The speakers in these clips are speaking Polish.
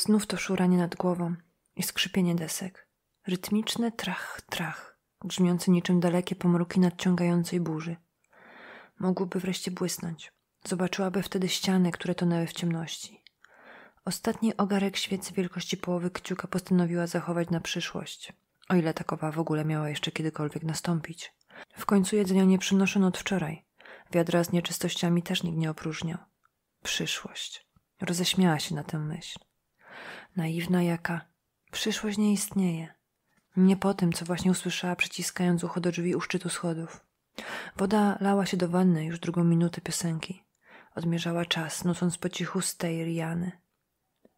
Znów to szuranie nad głową i skrzypienie desek. Rytmiczne trach, trach, brzmiące niczym dalekie pomruki nadciągającej burzy. Mogłyby wreszcie błysnąć. Zobaczyłaby wtedy ściany, które tonęły w ciemności. Ostatni ogarek świecy wielkości połowy kciuka postanowiła zachować na przyszłość, o ile takowa w ogóle miała jeszcze kiedykolwiek nastąpić. W końcu jedzenia nie przynoszono od wczoraj. Wiadra z nieczystościami też nikt nie opróżniał. Przyszłość. Roześmiała się na tę myśl naiwna jaka. Przyszłość nie istnieje. Nie po tym, co właśnie usłyszała, przyciskając ucho do drzwi u szczytu schodów. Woda lała się do wanny już drugą minutę piosenki. Odmierzała czas, nucąc po cichu z tej riany.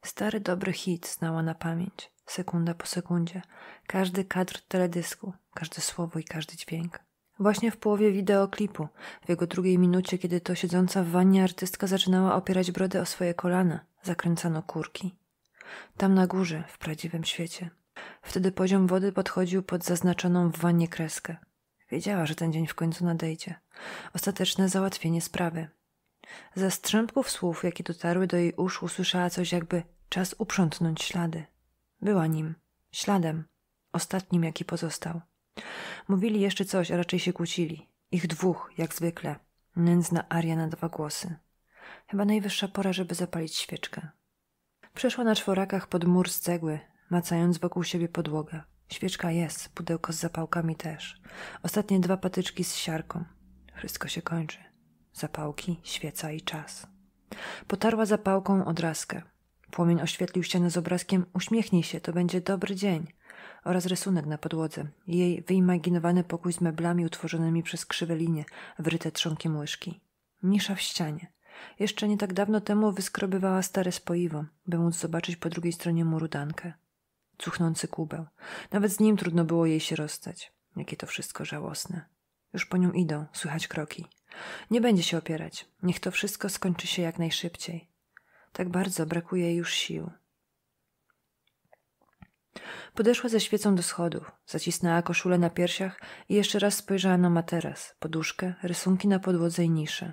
Stary dobry hit znała na pamięć, sekunda po sekundzie, każdy kadr teledysku, każde słowo i każdy dźwięk. Właśnie w połowie wideoklipu, w jego drugiej minucie, kiedy to siedząca w wannie artystka zaczynała opierać brodę o swoje kolana, zakręcano kurki tam na górze, w prawdziwym świecie. Wtedy poziom wody podchodził pod zaznaczoną w wannie kreskę. Wiedziała, że ten dzień w końcu nadejdzie. Ostateczne załatwienie sprawy. Ze strzępków słów, jakie dotarły do jej uszu, usłyszała coś jakby czas uprzątnąć ślady. Była nim, śladem, ostatnim jaki pozostał. Mówili jeszcze coś, a raczej się kłócili. Ich dwóch, jak zwykle. Nędzna aria na dwa głosy. Chyba najwyższa pora, żeby zapalić świeczkę. Przeszła na czworakach pod mur z cegły, macając wokół siebie podłogę. Świeczka jest, pudełko z zapałkami też. Ostatnie dwa patyczki z siarką. Wszystko się kończy. Zapałki, świeca i czas. Potarła zapałką odrazkę. Płomień oświetlił ścianę z obrazkiem Uśmiechnij się, to będzie dobry dzień oraz rysunek na podłodze, jej wyimaginowany pokój z meblami utworzonymi przez krzywe linie, wryte trzonkiem łyżki. Nisza w ścianie, jeszcze nie tak dawno temu wyskrobywała stare spoiwo, by móc zobaczyć po drugiej stronie muru Dankę. Cuchnący kubeł. Nawet z nim trudno było jej się rozstać. Jakie to wszystko żałosne. Już po nią idą, słychać kroki. Nie będzie się opierać. Niech to wszystko skończy się jak najszybciej. Tak bardzo brakuje jej już sił. Podeszła ze świecą do schodów, zacisnęła koszulę na piersiach i jeszcze raz spojrzała na materac, poduszkę, rysunki na podłodze i niszę.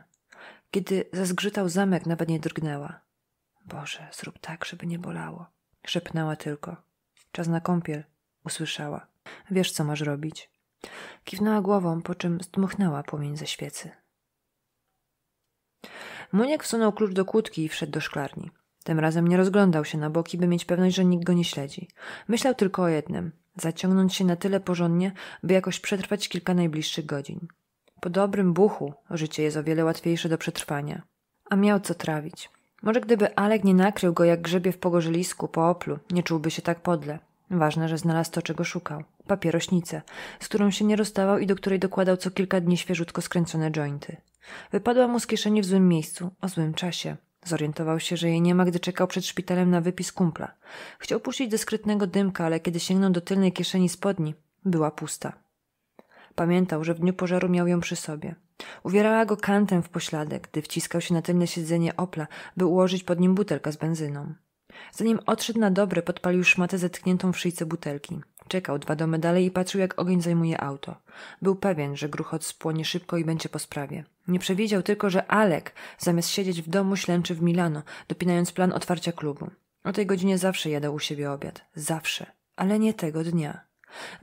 Kiedy zazgrzytał zamek, nawet nie drgnęła. Boże, zrób tak, żeby nie bolało. Szepnęła tylko. Czas na kąpiel. Usłyszała. Wiesz, co masz robić. Kiwnęła głową, po czym zdmuchnęła płomień ze świecy. Muniek wsunął klucz do kłódki i wszedł do szklarni. Tym razem nie rozglądał się na boki, by mieć pewność, że nikt go nie śledzi. Myślał tylko o jednym: zaciągnąć się na tyle porządnie, by jakoś przetrwać kilka najbliższych godzin. Po dobrym buchu życie jest o wiele łatwiejsze do przetrwania. A miał co trawić. Może gdyby Alek nie nakrył go jak grzebie w pogorzelisku po oplu, nie czułby się tak podle. Ważne, że znalazł to, czego szukał. Papierośnicę, z którą się nie rozstawał i do której dokładał co kilka dni świeżutko skręcone jointy. Wypadła mu z kieszeni w złym miejscu, o złym czasie. Zorientował się, że jej nie ma, gdy czekał przed szpitalem na wypis kumpla. Chciał puścić dyskretnego dymka, ale kiedy sięgnął do tylnej kieszeni spodni, była pusta. Pamiętał, że w dniu pożaru miał ją przy sobie. Uwierała go kantem w pośladek, gdy wciskał się na tylne siedzenie Opla, by ułożyć pod nim butelkę z benzyną. Zanim odszedł na dobre, podpalił szmatę zetkniętą w szyjce butelki. Czekał dwa domy dalej i patrzył, jak ogień zajmuje auto. Był pewien, że gruchot spłonie szybko i będzie po sprawie. Nie przewidział tylko, że Alek, zamiast siedzieć w domu, ślęczy w Milano, dopinając plan otwarcia klubu. O tej godzinie zawsze jadał u siebie obiad. Zawsze. Ale nie tego dnia.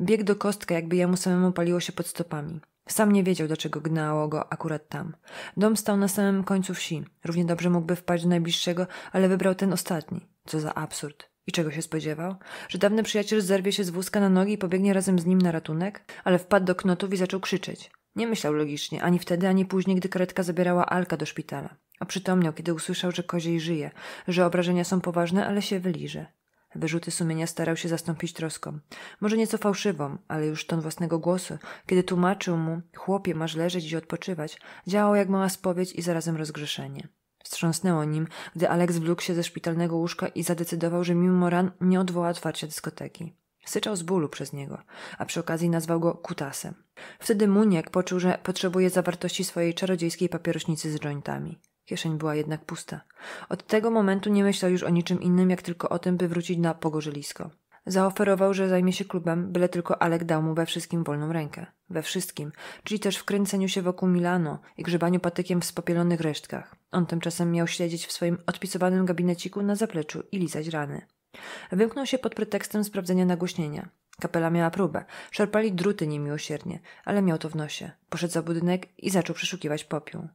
Bieg do kostka, jakby jemu samemu paliło się pod stopami. Sam nie wiedział, do czego gnało go akurat tam. Dom stał na samym końcu wsi. Równie dobrze mógłby wpaść do najbliższego, ale wybrał ten ostatni. Co za absurd. I czego się spodziewał? Że dawny przyjaciel zerwie się z wózka na nogi i pobiegnie razem z nim na ratunek? Ale wpadł do knotów i zaczął krzyczeć. Nie myślał logicznie, ani wtedy, ani później, gdy karetka zabierała Alka do szpitala. Oprzytomniał, kiedy usłyszał, że koziej żyje, że obrażenia są poważne, ale się wyliże. Wyrzuty sumienia starał się zastąpić troską. Może nieco fałszywą, ale już ton własnego głosu, kiedy tłumaczył mu, chłopie, masz leżeć i odpoczywać, działał jak mała spowiedź i zarazem rozgrzeszenie. Wstrząsnęło nim, gdy Alex wlókł się ze szpitalnego łóżka i zadecydował, że mimo ran nie odwoła otwarcia dyskoteki. Syczał z bólu przez niego, a przy okazji nazwał go kutasem. Wtedy Muniek poczuł, że potrzebuje zawartości swojej czarodziejskiej papierośnicy z jointami. Kieszeń była jednak pusta. Od tego momentu nie myślał już o niczym innym, jak tylko o tym, by wrócić na pogorzelisko. Zaoferował, że zajmie się klubem, byle tylko Alek dał mu we wszystkim wolną rękę. We wszystkim, czyli też w kręceniu się wokół Milano i grzebaniu patykiem w spopielonych resztkach. On tymczasem miał siedzieć w swoim odpisowanym gabineciku na zapleczu i lizać rany. Wymknął się pod pretekstem sprawdzenia nagłośnienia. Kapela miała próbę. Szarpali druty niemiłosiernie, ale miał to w nosie. Poszedł za budynek i zaczął przeszukiwać popiół.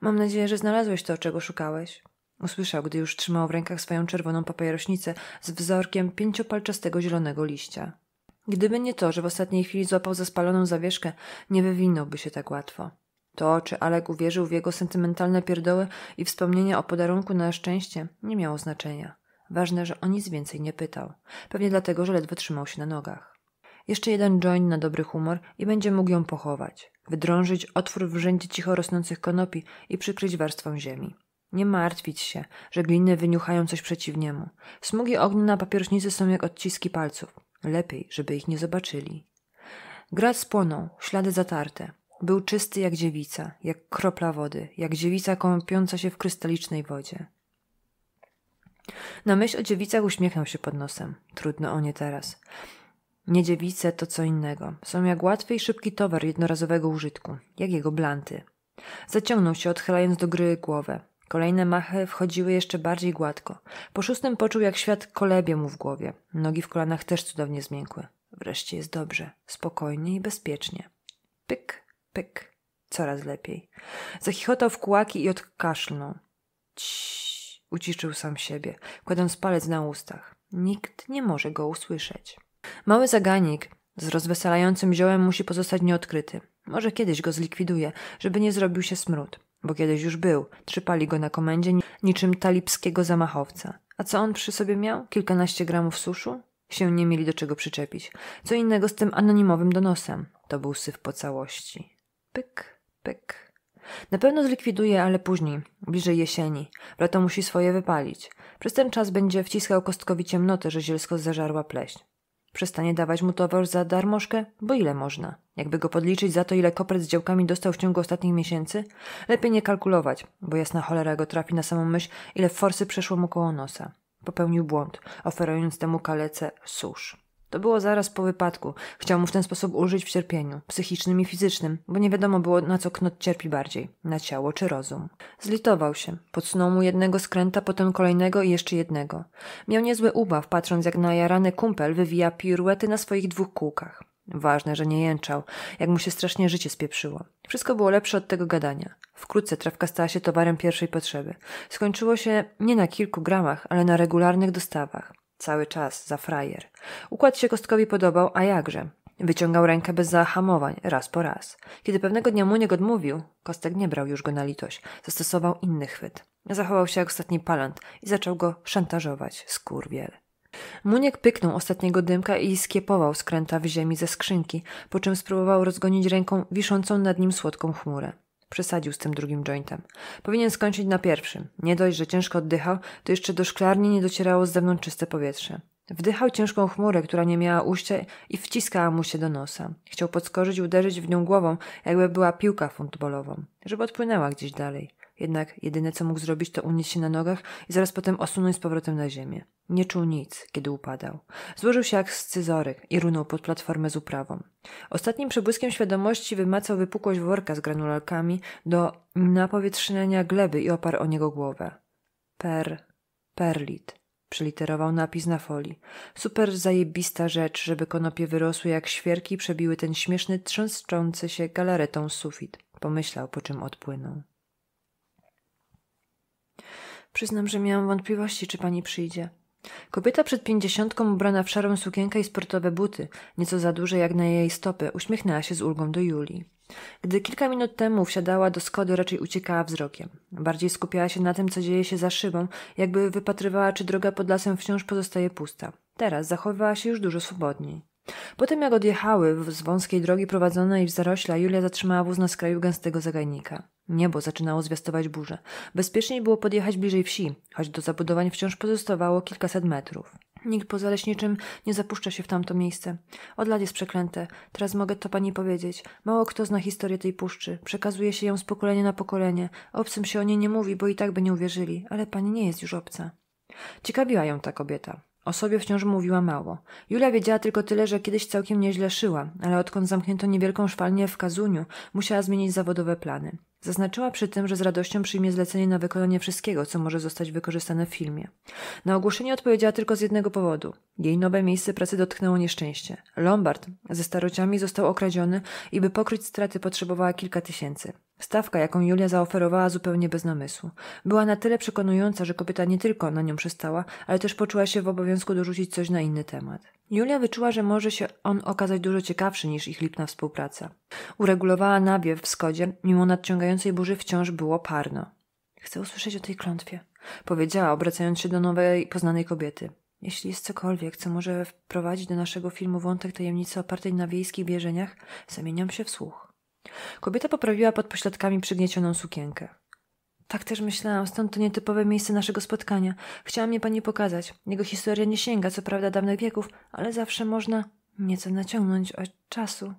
Mam nadzieję, że znalazłeś to, czego szukałeś. Usłyszał, gdy już trzymał w rękach swoją czerwoną papierośnicę z wzorkiem pięciopalczastego zielonego liścia. Gdyby nie to, że w ostatniej chwili złapał za spaloną zawieszkę, nie wywinąłby się tak łatwo. To, czy Alek uwierzył w jego sentymentalne pierdoły i wspomnienia o podarunku na szczęście, nie miało znaczenia. Ważne, że o nic więcej nie pytał. Pewnie dlatego, że ledwo trzymał się na nogach. Jeszcze jeden joint na dobry humor i będzie mógł ją pochować. Wydrążyć otwór w rzędzie cicho rosnących konopi i przykryć warstwą ziemi. Nie martwić się, że gliny wyniuchają coś przeciwniemu. Smugi ognia na papierośnicy są jak odciski palców. Lepiej, żeby ich nie zobaczyli. Grat spłonął, ślady zatarte. Był czysty jak dziewica, jak kropla wody, jak dziewica kąpiąca się w krystalicznej wodzie. Na myśl o dziewicach uśmiechnął się pod nosem. Trudno o nie teraz. Niedziewice to co innego. Są jak łatwy i szybki towar jednorazowego użytku, jak jego blanty. Zaciągnął się, odchylając do gry głowę. Kolejne machy wchodziły jeszcze bardziej gładko. Po szóstym poczuł, jak świat kolebie mu w głowie. Nogi w kolanach też cudownie zmiękły. Wreszcie jest dobrze, spokojnie i bezpiecznie. Pyk, pyk, coraz lepiej. Zachichotał w kłaki i odkaszlnął. Ciii, uciszył sam siebie, kładąc palec na ustach. Nikt nie może go usłyszeć. Mały zaganik z rozweselającym ziołem musi pozostać nieodkryty. Może kiedyś go zlikwiduje, żeby nie zrobił się smród, bo kiedyś już był. Trzypali go na komendzie niczym talibskiego zamachowca. A co on przy sobie miał? Kilkanaście gramów suszu? Się nie mieli do czego przyczepić. Co innego z tym anonimowym donosem. To był syf po całości. Pyk, pyk. Na pewno zlikwiduje, ale później, bliżej jesieni. Lato musi swoje wypalić. Przez ten czas będzie wciskał kostkowi ciemnotę, że zielsko zażarła pleść. Przestanie dawać mu towar za darmożkę, bo ile można? Jakby go podliczyć za to, ile kopret z działkami dostał w ciągu ostatnich miesięcy? Lepiej nie kalkulować, bo jasna cholera go trafi na samą myśl, ile forsy przeszło mu koło nosa. Popełnił błąd, oferując temu kalece susz. To było zaraz po wypadku. Chciał mu w ten sposób ulżyć w cierpieniu, psychicznym i fizycznym, bo nie wiadomo było, na co Knot cierpi bardziej, na ciało czy rozum. Zlitował się. Podsunął mu jednego skręta, potem kolejnego i jeszcze jednego. Miał niezły ubaw, patrząc jak najarany kumpel wywija piruety na swoich dwóch kółkach. Ważne, że nie jęczał, jak mu się strasznie życie spieprzyło. Wszystko było lepsze od tego gadania. Wkrótce trawka stała się towarem pierwszej potrzeby. Skończyło się nie na kilku gramach, ale na regularnych dostawach. Cały czas, za frajer. Układ się Kostkowi podobał, a jakże. Wyciągał rękę bez zahamowań, raz po raz. Kiedy pewnego dnia Muniek odmówił, Kostek nie brał już go na litość. Zastosował inny chwyt. Zachował się jak ostatni palant i zaczął go szantażować. Skurwiel. Muniek pyknął ostatniego dymka i skiepował skręta w ziemi ze skrzynki, po czym spróbował rozgonić ręką wiszącą nad nim słodką chmurę. Przesadził z tym drugim jointem. Powinien skończyć na pierwszym. Nie dość, że ciężko oddychał, to jeszcze do szklarni nie docierało z zewnątrz czyste powietrze. Wdychał ciężką chmurę, która nie miała ujścia i wciskała mu się do nosa. Chciał podskoczyć i uderzyć w nią głową, jakby była piłka futbolową, żeby odpłynęła gdzieś dalej. Jednak jedyne co mógł zrobić to unieść się na nogach i zaraz potem osunąć z powrotem na ziemię. Nie czuł nic, kiedy upadał. Złożył się jak scyzoryk i runął pod platformę z uprawą. Ostatnim przebłyskiem świadomości wymacał wypukłość worka z granulalkami do napowietrzenia gleby i oparł o niego głowę. Per... perlit. Przeliterował napis na folii. Super zajebista rzecz, żeby konopie wyrosły jak świerki i przebiły ten śmieszny, trzęszczący się galaretą sufit. Pomyślał, po czym odpłynął. Przyznam, że miałam wątpliwości, czy pani przyjdzie. Kobieta przed pięćdziesiątką ubrana w szarą sukienkę i sportowe buty, nieco za duże jak na jej stopy, uśmiechnęła się z ulgą do Julii. Gdy kilka minut temu wsiadała do Skody, raczej uciekała wzrokiem. Bardziej skupiała się na tym, co dzieje się za szybą, jakby wypatrywała, czy droga pod lasem wciąż pozostaje pusta. Teraz zachowywała się już dużo swobodniej. Po tym jak odjechały z wąskiej drogi prowadzonej w zarośla, Julia zatrzymała wóz na skraju gęstego zagajnika. Niebo zaczynało zwiastować burzę. Bezpieczniej było podjechać bliżej wsi, choć do zabudowań wciąż pozostawało kilkaset metrów. Nikt poza leśniczym nie zapuszcza się w tamto miejsce. Od lat jest przeklęte. Teraz mogę to pani powiedzieć. Mało kto zna historię tej puszczy. Przekazuje się ją z pokolenia na pokolenie. Obcym się o niej nie mówi, bo i tak by nie uwierzyli. Ale pani nie jest już obca. Ciekawiła ją ta kobieta. O sobie wciąż mówiła mało. Julia wiedziała tylko tyle, że kiedyś całkiem nieźle szyła, ale odkąd zamknięto niewielką szwalnię w Kazuniu, musiała zmienić zawodowe plany. Zaznaczyła przy tym, że z radością przyjmie zlecenie na wykonanie wszystkiego, co może zostać wykorzystane w filmie. Na ogłoszenie odpowiedziała tylko z jednego powodu. Jej nowe miejsce pracy dotknęło nieszczęście. Lombard ze starociami został okradziony i by pokryć straty potrzebowała kilka tysięcy. Stawka, jaką Julia zaoferowała zupełnie bez namysłu. Była na tyle przekonująca, że kobieta nie tylko na nią przystała, ale też poczuła się w obowiązku dorzucić coś na inny temat. Julia wyczuła, że może się on okazać dużo ciekawszy niż ich lipna współpraca. Uregulowała nawiew w Skodzie, mimo nadciągającej burzy wciąż było parno. Chcę usłyszeć o tej klątwie, powiedziała, obracając się do nowej poznanej kobiety. Jeśli jest cokolwiek, co może wprowadzić do naszego filmu wątek tajemnicy opartej na wiejskich wierzeniach, zamieniam się w słuch. Kobieta poprawiła pod pośladkami przygniecioną sukienkę. Tak też myślałam, stąd to nietypowe miejsce naszego spotkania. Chciała mnie pani pokazać. Jego historia nie sięga, co prawda, dawnych wieków, ale zawsze można nieco naciągnąć od czasu.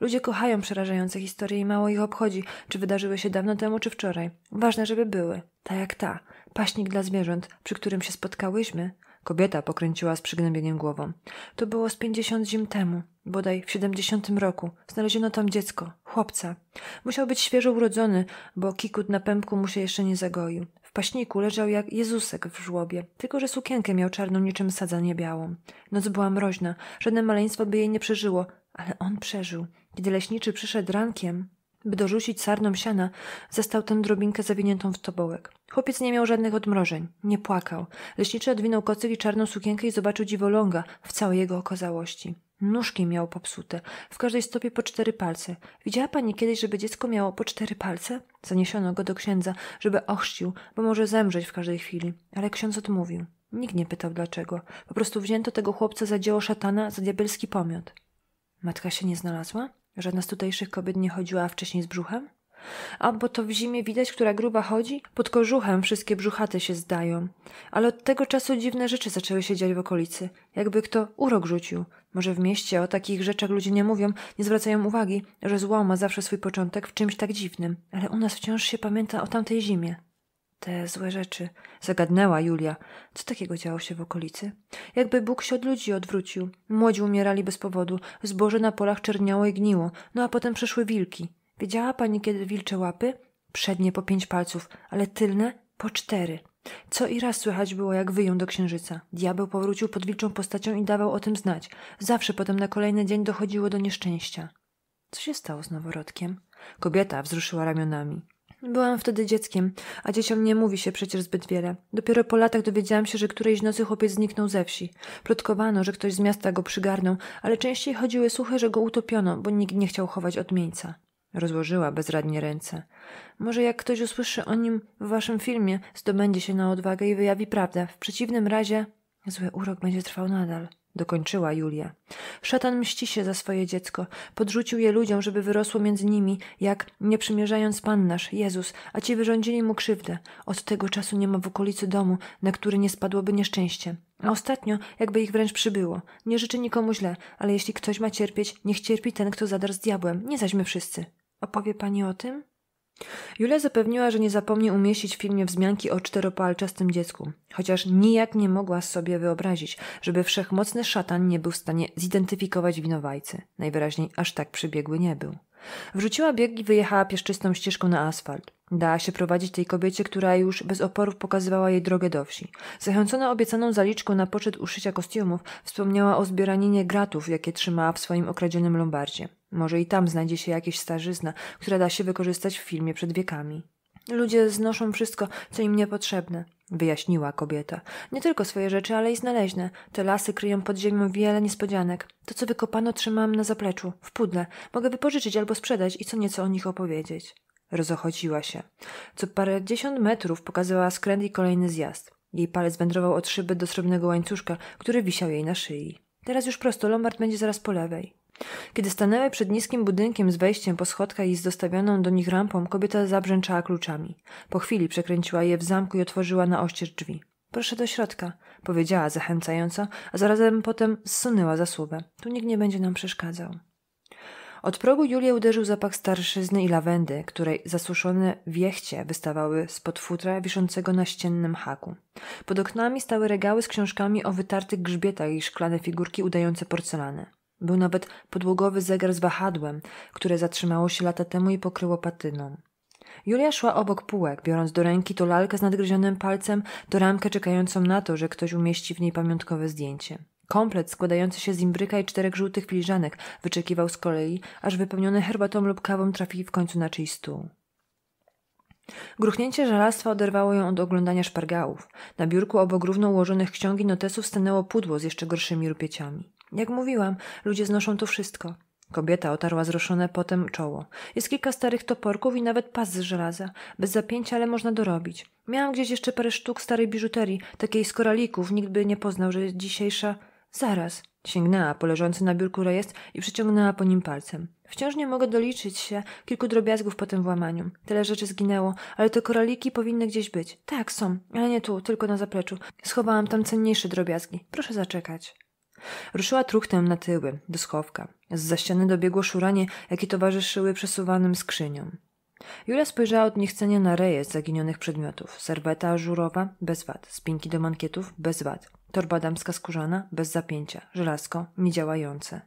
Ludzie kochają przerażające historie i mało ich obchodzi, czy wydarzyły się dawno temu, czy wczoraj. Ważne, żeby były. Tak jak ta. Paśnik dla zwierząt, przy którym się spotkałyśmy. Kobieta pokręciła z przygnębieniem głową. To było z pięćdziesiąt zim temu, bodaj w siedemdziesiątym roku. Znaleziono tam dziecko, chłopca. Musiał być świeżo urodzony, bo kikut na pępku mu się jeszcze nie zagoił. W paśniku leżał jak Jezusek w żłobie, tylko że sukienkę miał czarną niczym sadzanie białą. Noc była mroźna, żadne maleństwo by jej nie przeżyło, ale on przeżył. Kiedy leśniczy przyszedł rankiem, by dorzucić sarną siana, zastał tę drobinkę zawiniętą w tobołek. Chłopiec nie miał żadnych odmrożeń, nie płakał. Leśniczy odwinął kocyk i czarną sukienkę i zobaczył dziwoląga w całej jego okazałości. Nóżki miał popsute, w każdej stopie po cztery palce. Widziała pani kiedyś, żeby dziecko miało po cztery palce? Zaniesiono go do księdza, żeby ochrzcił, bo może zemrzeć w każdej chwili. Ale ksiądz odmówił. Nikt nie pytał dlaczego. Po prostu wzięto tego chłopca za dzieło szatana, za diabelski pomiot. Matka się nie znalazła? Żadna z tutejszych kobiet nie chodziła wcześniej z brzuchem? A bo to w zimie widać, która gruba chodzi? Pod kożuchem wszystkie brzuchaty się zdają. Ale od tego czasu dziwne rzeczy zaczęły się dziać w okolicy. Jakby kto urok rzucił. Może w mieście o takich rzeczach ludzie nie mówią, nie zwracają uwagi, że zło ma zawsze swój początek w czymś tak dziwnym. Ale u nas wciąż się pamięta o tamtej zimie. Te złe rzeczy, zagadnęła Julia. Co takiego działo się w okolicy? Jakby Bóg się od ludzi odwrócił. Młodzi umierali bez powodu, zboże na polach czerniało i gniło, no a potem przyszły wilki. Wiedziała pani kiedy wilcze łapy? Przednie po pięć palców, ale tylne po cztery. Co i raz słychać było, jak wyją do księżyca. Diabeł powrócił pod wilczą postacią i dawał o tym znać. Zawsze potem na kolejny dzień dochodziło do nieszczęścia. Co się stało z noworodkiem? Kobieta wzruszyła ramionami. Byłam wtedy dzieckiem, a dzieciom nie mówi się przecież zbyt wiele. Dopiero po latach dowiedziałam się, że którejś nocy chłopiec zniknął ze wsi. Plotkowano, że ktoś z miasta go przygarnął, ale częściej chodziły słuchy, że go utopiono, bo nikt nie chciał chować odmieńca. Rozłożyła bezradnie ręce. Może jak ktoś usłyszy o nim w waszym filmie, zdobędzie się na odwagę i wyjawi prawdę. W przeciwnym razie zły urok będzie trwał nadal dokończyła Julia. Szatan mści się za swoje dziecko. Podrzucił je ludziom, żeby wyrosło między nimi, jak, nie przymierzając Pan nasz, Jezus, a ci wyrządzili mu krzywdę. Od tego czasu nie ma w okolicy domu, na który nie spadłoby nieszczęście. A ostatnio jakby ich wręcz przybyło. Nie życzę nikomu źle, ale jeśli ktoś ma cierpieć, niech cierpi ten, kto zadarł z diabłem, nie zaś my wszyscy. Opowie pani o tym? Julia zapewniła, że nie zapomni umieścić w filmie wzmianki o czteropalczastym dziecku, chociaż nijak nie mogła sobie wyobrazić, żeby wszechmocny szatan nie był w stanie zidentyfikować winowajcy. Najwyraźniej aż tak przybiegły nie był. Wrzuciła bieg i wyjechała pieszczystą ścieżką na asfalt. Dała się prowadzić tej kobiecie, która już bez oporów pokazywała jej drogę do wsi. Zachęcona obiecaną zaliczką na poczet uszycia kostiumów, wspomniała o zbieraninie gratów, jakie trzymała w swoim okradzionym lombardzie. Może i tam znajdzie się jakieś starzyzna, która da się wykorzystać w filmie przed wiekami. Ludzie znoszą wszystko, co im niepotrzebne, wyjaśniła kobieta. Nie tylko swoje rzeczy, ale i znaleźne. Te lasy kryją pod ziemią wiele niespodzianek. To, co wykopano, trzymam na zapleczu, w pudle. Mogę wypożyczyć albo sprzedać i co nieco o nich opowiedzieć. Rozochodziła się. Co parędziesiąt metrów pokazywała skręt i kolejny zjazd. Jej palec wędrował od szyby do srebrnego łańcuszka, który wisiał jej na szyi. Teraz już prosto, Lombard będzie zaraz po lewej. Kiedy stanęły przed niskim budynkiem z wejściem po schodkach i z dostawioną do nich rampą, kobieta zabrzęczała kluczami. Po chwili przekręciła je w zamku i otworzyła na oścież drzwi. Proszę do środka, powiedziała zachęcająco, a zarazem potem zsunęła zasuwę. Tu nikt nie będzie nam przeszkadzał. Od progu Julię uderzył zapach starszyzny i lawendy, której zasuszone wiechcie wystawały spod futra wiszącego na ściennym haku. Pod oknami stały regały z książkami o wytartych grzbietach i szklane figurki udające porcelanę. Był nawet podłogowy zegar z wahadłem, które zatrzymało się lata temu i pokryło patyną. Julia szła obok półek, biorąc do ręki to lalkę z nadgryzionym palcem, to ramkę czekającą na to, że ktoś umieści w niej pamiątkowe zdjęcie. Komplet składający się z imbryka i czterech żółtych filiżanek wyczekiwał z kolei, aż wypełniony herbatą lub kawą trafi w końcu na czyjś stół. Gruchnięcie żelastwa oderwało ją od oglądania szpargałów. Na biurku obok równo ułożonych ksiąg i notesów stanęło pudło z jeszcze gorszymi rupieciami. Jak mówiłam, ludzie znoszą to wszystko. Kobieta otarła zroszone potem czoło. Jest kilka starych toporków i nawet pas z żelaza. Bez zapięcia, ale można dorobić. Miałam gdzieś jeszcze parę sztuk starej biżuterii, takiej z koralików. Nikt by nie poznał, że jest dzisiejsza... Zaraz. Sięgnęła po leżący na biurku rejestr i przeciągnęła po nim palcem. Wciąż nie mogę doliczyć się kilku drobiazgów po tym włamaniu. Tyle rzeczy zginęło, ale te koraliki powinny gdzieś być. Tak, są, ale nie tu, tylko na zapleczu. Schowałam tam cenniejsze drobiazgi. Proszę zaczekać. Ruszyła truchtem na tyły, do schowka. Z za ściany dobiegło szuranie, jakie towarzyszyły przesuwanym skrzyniom. Julia spojrzała od niechcenia na rejestr zaginionych przedmiotów. Serweta ażurowa bez wad, spinki do mankietów bez wad, torba damska skórzana bez zapięcia, żelazko niedziałające.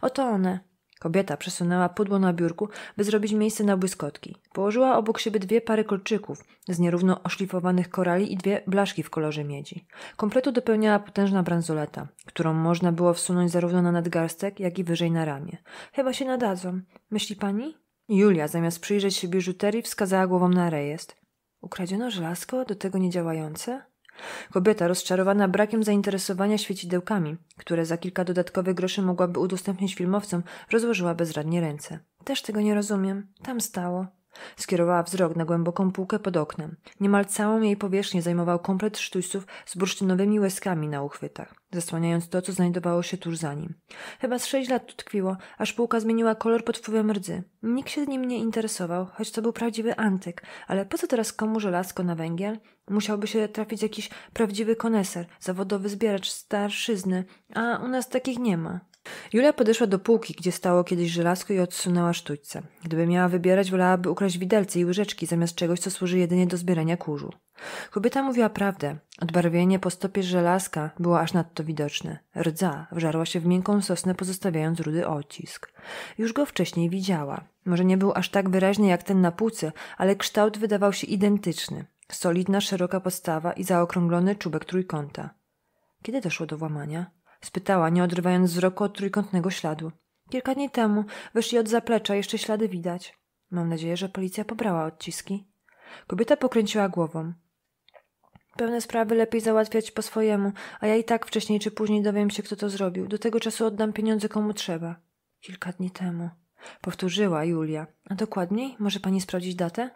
Oto one, Kobieta przesunęła pudło na biurku, by zrobić miejsce na błyskotki. Położyła obok siebie dwie pary kolczyków z nierówno oszlifowanych korali i dwie blaszki w kolorze miedzi. Kompletu dopełniała potężna bransoleta, którą można było wsunąć zarówno na nadgarstek, jak i wyżej na ramię. Chyba się nadadzą. Myśli pani? Julia, zamiast przyjrzeć się biżuterii, wskazała głową na rejestr. Ukradziono żelazko, do tego niedziałające? Kobieta, rozczarowana brakiem zainteresowania świecidełkami, które za kilka dodatkowych groszy mogłaby udostępnić filmowcom, rozłożyła bezradnie ręce. Też tego nie rozumiem. Tam stało. Skierowała wzrok na głęboką półkę pod oknem. Niemal całą jej powierzchnię zajmował komplet sztućców z bursztynowymi łezkami na uchwytach, zasłaniając to, co znajdowało się tuż za nim. Chyba z sześć lat tu tkwiło, aż półka zmieniła kolor pod wpływem rdzy. Nikt się nim nie interesował, choć to był prawdziwy antyk. Ale po co teraz komu żelazko na węgiel? Musiałby się trafić jakiś prawdziwy koneser, zawodowy zbieracz starszyzny, a u nas takich nie ma. Julia podeszła do półki, gdzie stało kiedyś żelazko i odsunęła sztućce. Gdyby miała wybierać, wolałaby ukraść widelce i łyżeczki zamiast czegoś, co służy jedynie do zbierania kurzu. Kobieta mówiła prawdę. Odbarwienie po stopie żelazka było aż nadto widoczne. Rdza wżarła się w miękką sosnę, pozostawiając rudy odcisk. Już go wcześniej widziała. Może nie był aż tak wyraźny jak ten na półce, ale kształt wydawał się identyczny. Solidna, szeroka podstawa i zaokrąglony czubek trójkąta. Kiedy doszło do włamania? spytała, nie odrywając wzroku od trójkątnego śladu. Kilka dni temu wyszli od zaplecza, jeszcze ślady widać. Mam nadzieję, że policja pobrała odciski. Kobieta pokręciła głową. Pewne sprawy lepiej załatwiać po swojemu, a ja i tak wcześniej czy później dowiem się, kto to zrobił. Do tego czasu oddam pieniądze komu trzeba. Kilka dni temu. Powtórzyła Julia. A dokładniej? Może pani sprawdzić datę?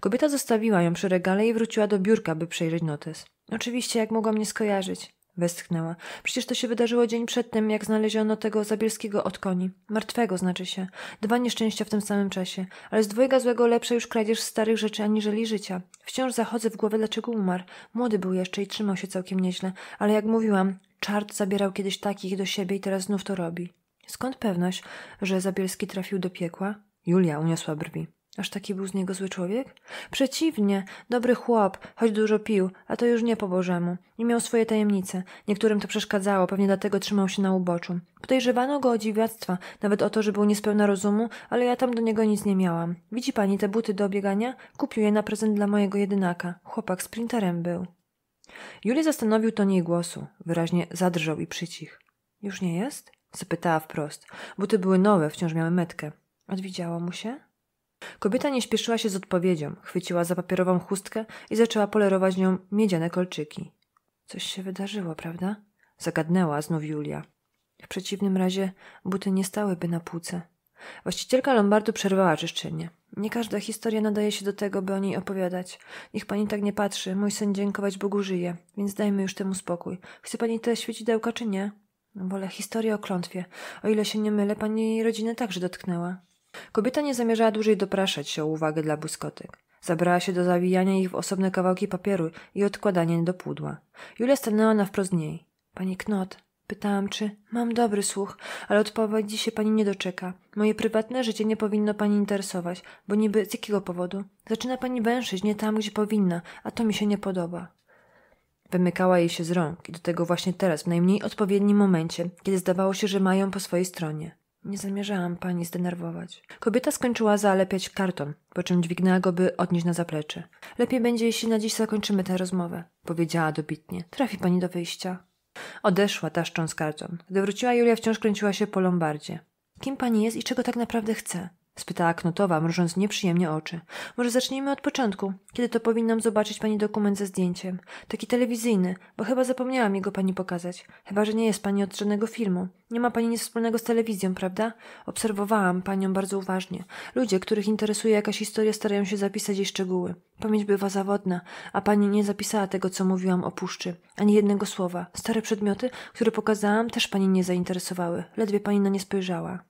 Kobieta zostawiła ją przy regale i wróciła do biurka, by przejrzeć notes. Oczywiście, jak mogła mnie skojarzyć westchnęła. Przecież to się wydarzyło dzień przed tym, jak znaleziono tego Zabielskiego od koni. Martwego, znaczy się. Dwa nieszczęścia w tym samym czasie. Ale z dwojga złego lepsze już kradzież starych rzeczy aniżeli życia. Wciąż zachodzę w głowę, dlaczego umarł. Młody był jeszcze i trzymał się całkiem nieźle. Ale jak mówiłam, czart zabierał kiedyś takich do siebie i teraz znów to robi. Skąd pewność, że Zabielski trafił do piekła? Julia uniosła brwi. Aż taki był z niego zły człowiek? Przeciwnie, dobry chłop, choć dużo pił, a to już nie po Bożemu. I miał swoje tajemnice. Niektórym to przeszkadzało, pewnie dlatego trzymał się na uboczu. Podejrzewano go o dziwiactwa, nawet o to, że był niespełna rozumu, ale ja tam do niego nic nie miałam. Widzi pani te buty do obiegania? Kupił je na prezent dla mojego jedynaka. Chłopak sprinterem był. Julie zastanowił to jej głosu. Wyraźnie zadrżał i przycich. Już nie jest? Zapytała wprost. Buty były nowe, wciąż miały metkę. Odwidziało mu się? Kobieta nie śpieszyła się z odpowiedzią, chwyciła za papierową chustkę i zaczęła polerować nią miedziane kolczyki. Coś się wydarzyło, prawda? Zagadnęła znów Julia. W przeciwnym razie buty nie stałyby na półce. Właścicielka Lombardu przerwała czyszczenie. Nie każda historia nadaje się do tego, by o niej opowiadać. Niech pani tak nie patrzy. Mój syn dziękować Bogu żyje, więc dajmy już temu spokój. Chce pani te świecidełka, czy nie? Wolę historię o klątwie. O ile się nie mylę, pani rodzinę także dotknęła. Kobieta nie zamierzała dłużej dopraszać się o uwagę dla błyskotek. Zabrała się do zawijania ich w osobne kawałki papieru i odkładania do pudła. Julia stanęła na wprost niej. Pani Knot, pytałam, czy mam dobry słuch, ale odpowiedzi się pani nie doczeka. Moje prywatne życie nie powinno pani interesować, bo niby z jakiego powodu? Zaczyna pani węszyć nie tam, gdzie powinna, a to mi się nie podoba. Wymykała jej się z rąk i do tego właśnie teraz, w najmniej odpowiednim momencie, kiedy zdawało się, że mają po swojej stronie. Nie zamierzałam pani zdenerwować. Kobieta skończyła zalepiać karton, po czym dźwignęła go, by odnieść na zaplecze. Lepiej będzie, jeśli na dziś zakończymy tę rozmowę, powiedziała dobitnie. Trafi pani do wyjścia. Odeszła, taszcząc karton. Gdy wróciła, Julia wciąż kręciła się po lombardzie. Kim pani jest i czego tak naprawdę chce? spytała Knutowa, mrużąc nieprzyjemnie oczy. Może zacznijmy od początku. Kiedy to powinnam zobaczyć pani dokument ze zdjęciem? Taki telewizyjny, bo chyba zapomniałam jego pani pokazać. Chyba, że nie jest pani od żadnego filmu. Nie ma pani nic wspólnego z telewizją, prawda? Obserwowałam panią bardzo uważnie. Ludzie, których interesuje jakaś historia, starają się zapisać jej szczegóły. Pamięć bywa zawodna, a pani nie zapisała tego, co mówiłam o puszczy. Ani jednego słowa. Stare przedmioty, które pokazałam, też pani nie zainteresowały. Ledwie pani na nie spojrzała.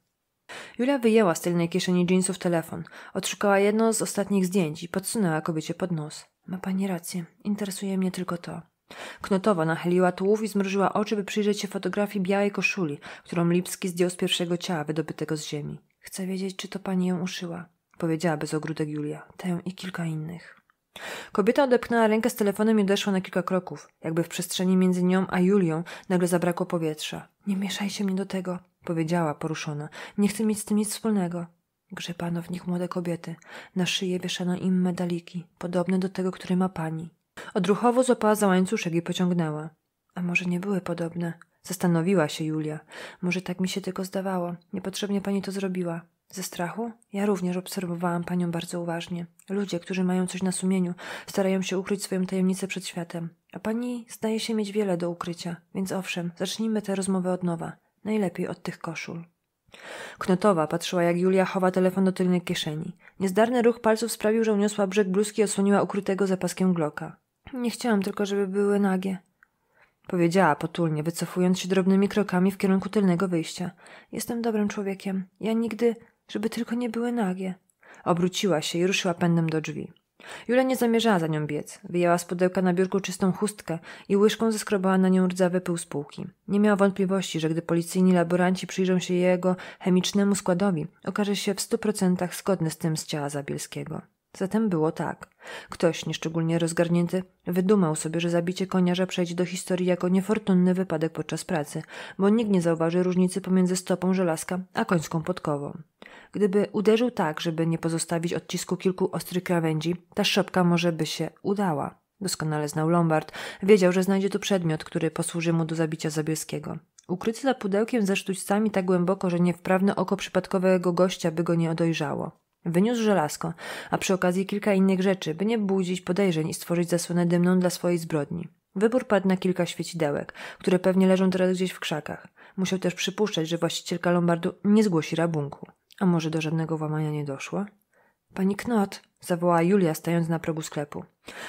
Julia wyjęła z tylnej kieszeni dżinsów telefon, odszukała jedno z ostatnich zdjęć i podsunęła kobiecie pod nos. Ma pani rację, interesuje mnie tylko to. Knotowa nachyliła tułów i zmrużyła oczy, by przyjrzeć się fotografii białej koszuli, którą Lipski zdjął z pierwszego ciała wydobytego z ziemi. Chcę wiedzieć, czy to pani ją uszyła, powiedziała bez ogródek Julia. Tę i kilka innych. Kobieta odepchnęła rękę z telefonem i odeszła na kilka kroków, jakby w przestrzeni między nią a Julią nagle zabrakło powietrza. Nie mieszaj się mnie do tego, powiedziała poruszona. Nie chcę mieć z tym nic wspólnego. grzepano w nich młode kobiety. Na szyję wieszano im medaliki, podobne do tego, który ma pani. Odruchowo złapała za łańcuszek i pociągnęła. A może nie były podobne? Zastanowiła się Julia. Może tak mi się tylko zdawało. Niepotrzebnie pani to zrobiła. Ze strachu? Ja również obserwowałam panią bardzo uważnie. Ludzie, którzy mają coś na sumieniu, starają się ukryć swoją tajemnicę przed światem. A pani zdaje się mieć wiele do ukrycia, więc owszem, zacznijmy tę rozmowę od nowa najlepiej od tych koszul. Knotowa patrzyła, jak Julia chowa telefon do tylnej kieszeni. Niezdarny ruch palców sprawił, że uniosła brzeg bluzki i odsłoniła ukrytego zapaskiem gloka. Nie chciałam tylko, żeby były nagie. Powiedziała potulnie, wycofując się drobnymi krokami w kierunku tylnego wyjścia. Jestem dobrym człowiekiem. Ja nigdy, żeby tylko nie były nagie. Obróciła się i ruszyła pędem do drzwi. Julia nie zamierzała za nią biec. Wyjęła z pudełka na biurku czystą chustkę i łyżką zeskrobała na nią rdzawy pył spółki. Nie miała wątpliwości, że gdy policyjni laboranci przyjrzą się jego chemicznemu składowi, okaże się w stu procentach zgodny z tym z ciała Zabielskiego. Zatem było tak. Ktoś, nieszczególnie rozgarnięty, wydumał sobie, że zabicie koniarza przejdzie do historii jako niefortunny wypadek podczas pracy, bo nikt nie zauważy różnicy pomiędzy stopą żelazka a końską podkową. Gdyby uderzył tak, żeby nie pozostawić odcisku kilku ostrych krawędzi, ta szopka może by się udała. Doskonale znał Lombard. Wiedział, że znajdzie tu przedmiot, który posłuży mu do zabicia Zabielskiego. Ukryty za pudełkiem ze sztućcami tak głęboko, że niewprawne oko przypadkowego gościa by go nie odojrzało. Wyniósł żelazko, a przy okazji kilka innych rzeczy, by nie budzić podejrzeń i stworzyć zasłonę dymną dla swojej zbrodni. Wybór padł na kilka świecidełek, które pewnie leżą teraz gdzieś w krzakach. Musiał też przypuszczać, że właścicielka Lombardu nie zgłosi rabunku. A może do żadnego włamania nie doszło? Pani Knot, zawołała Julia, stając na progu sklepu.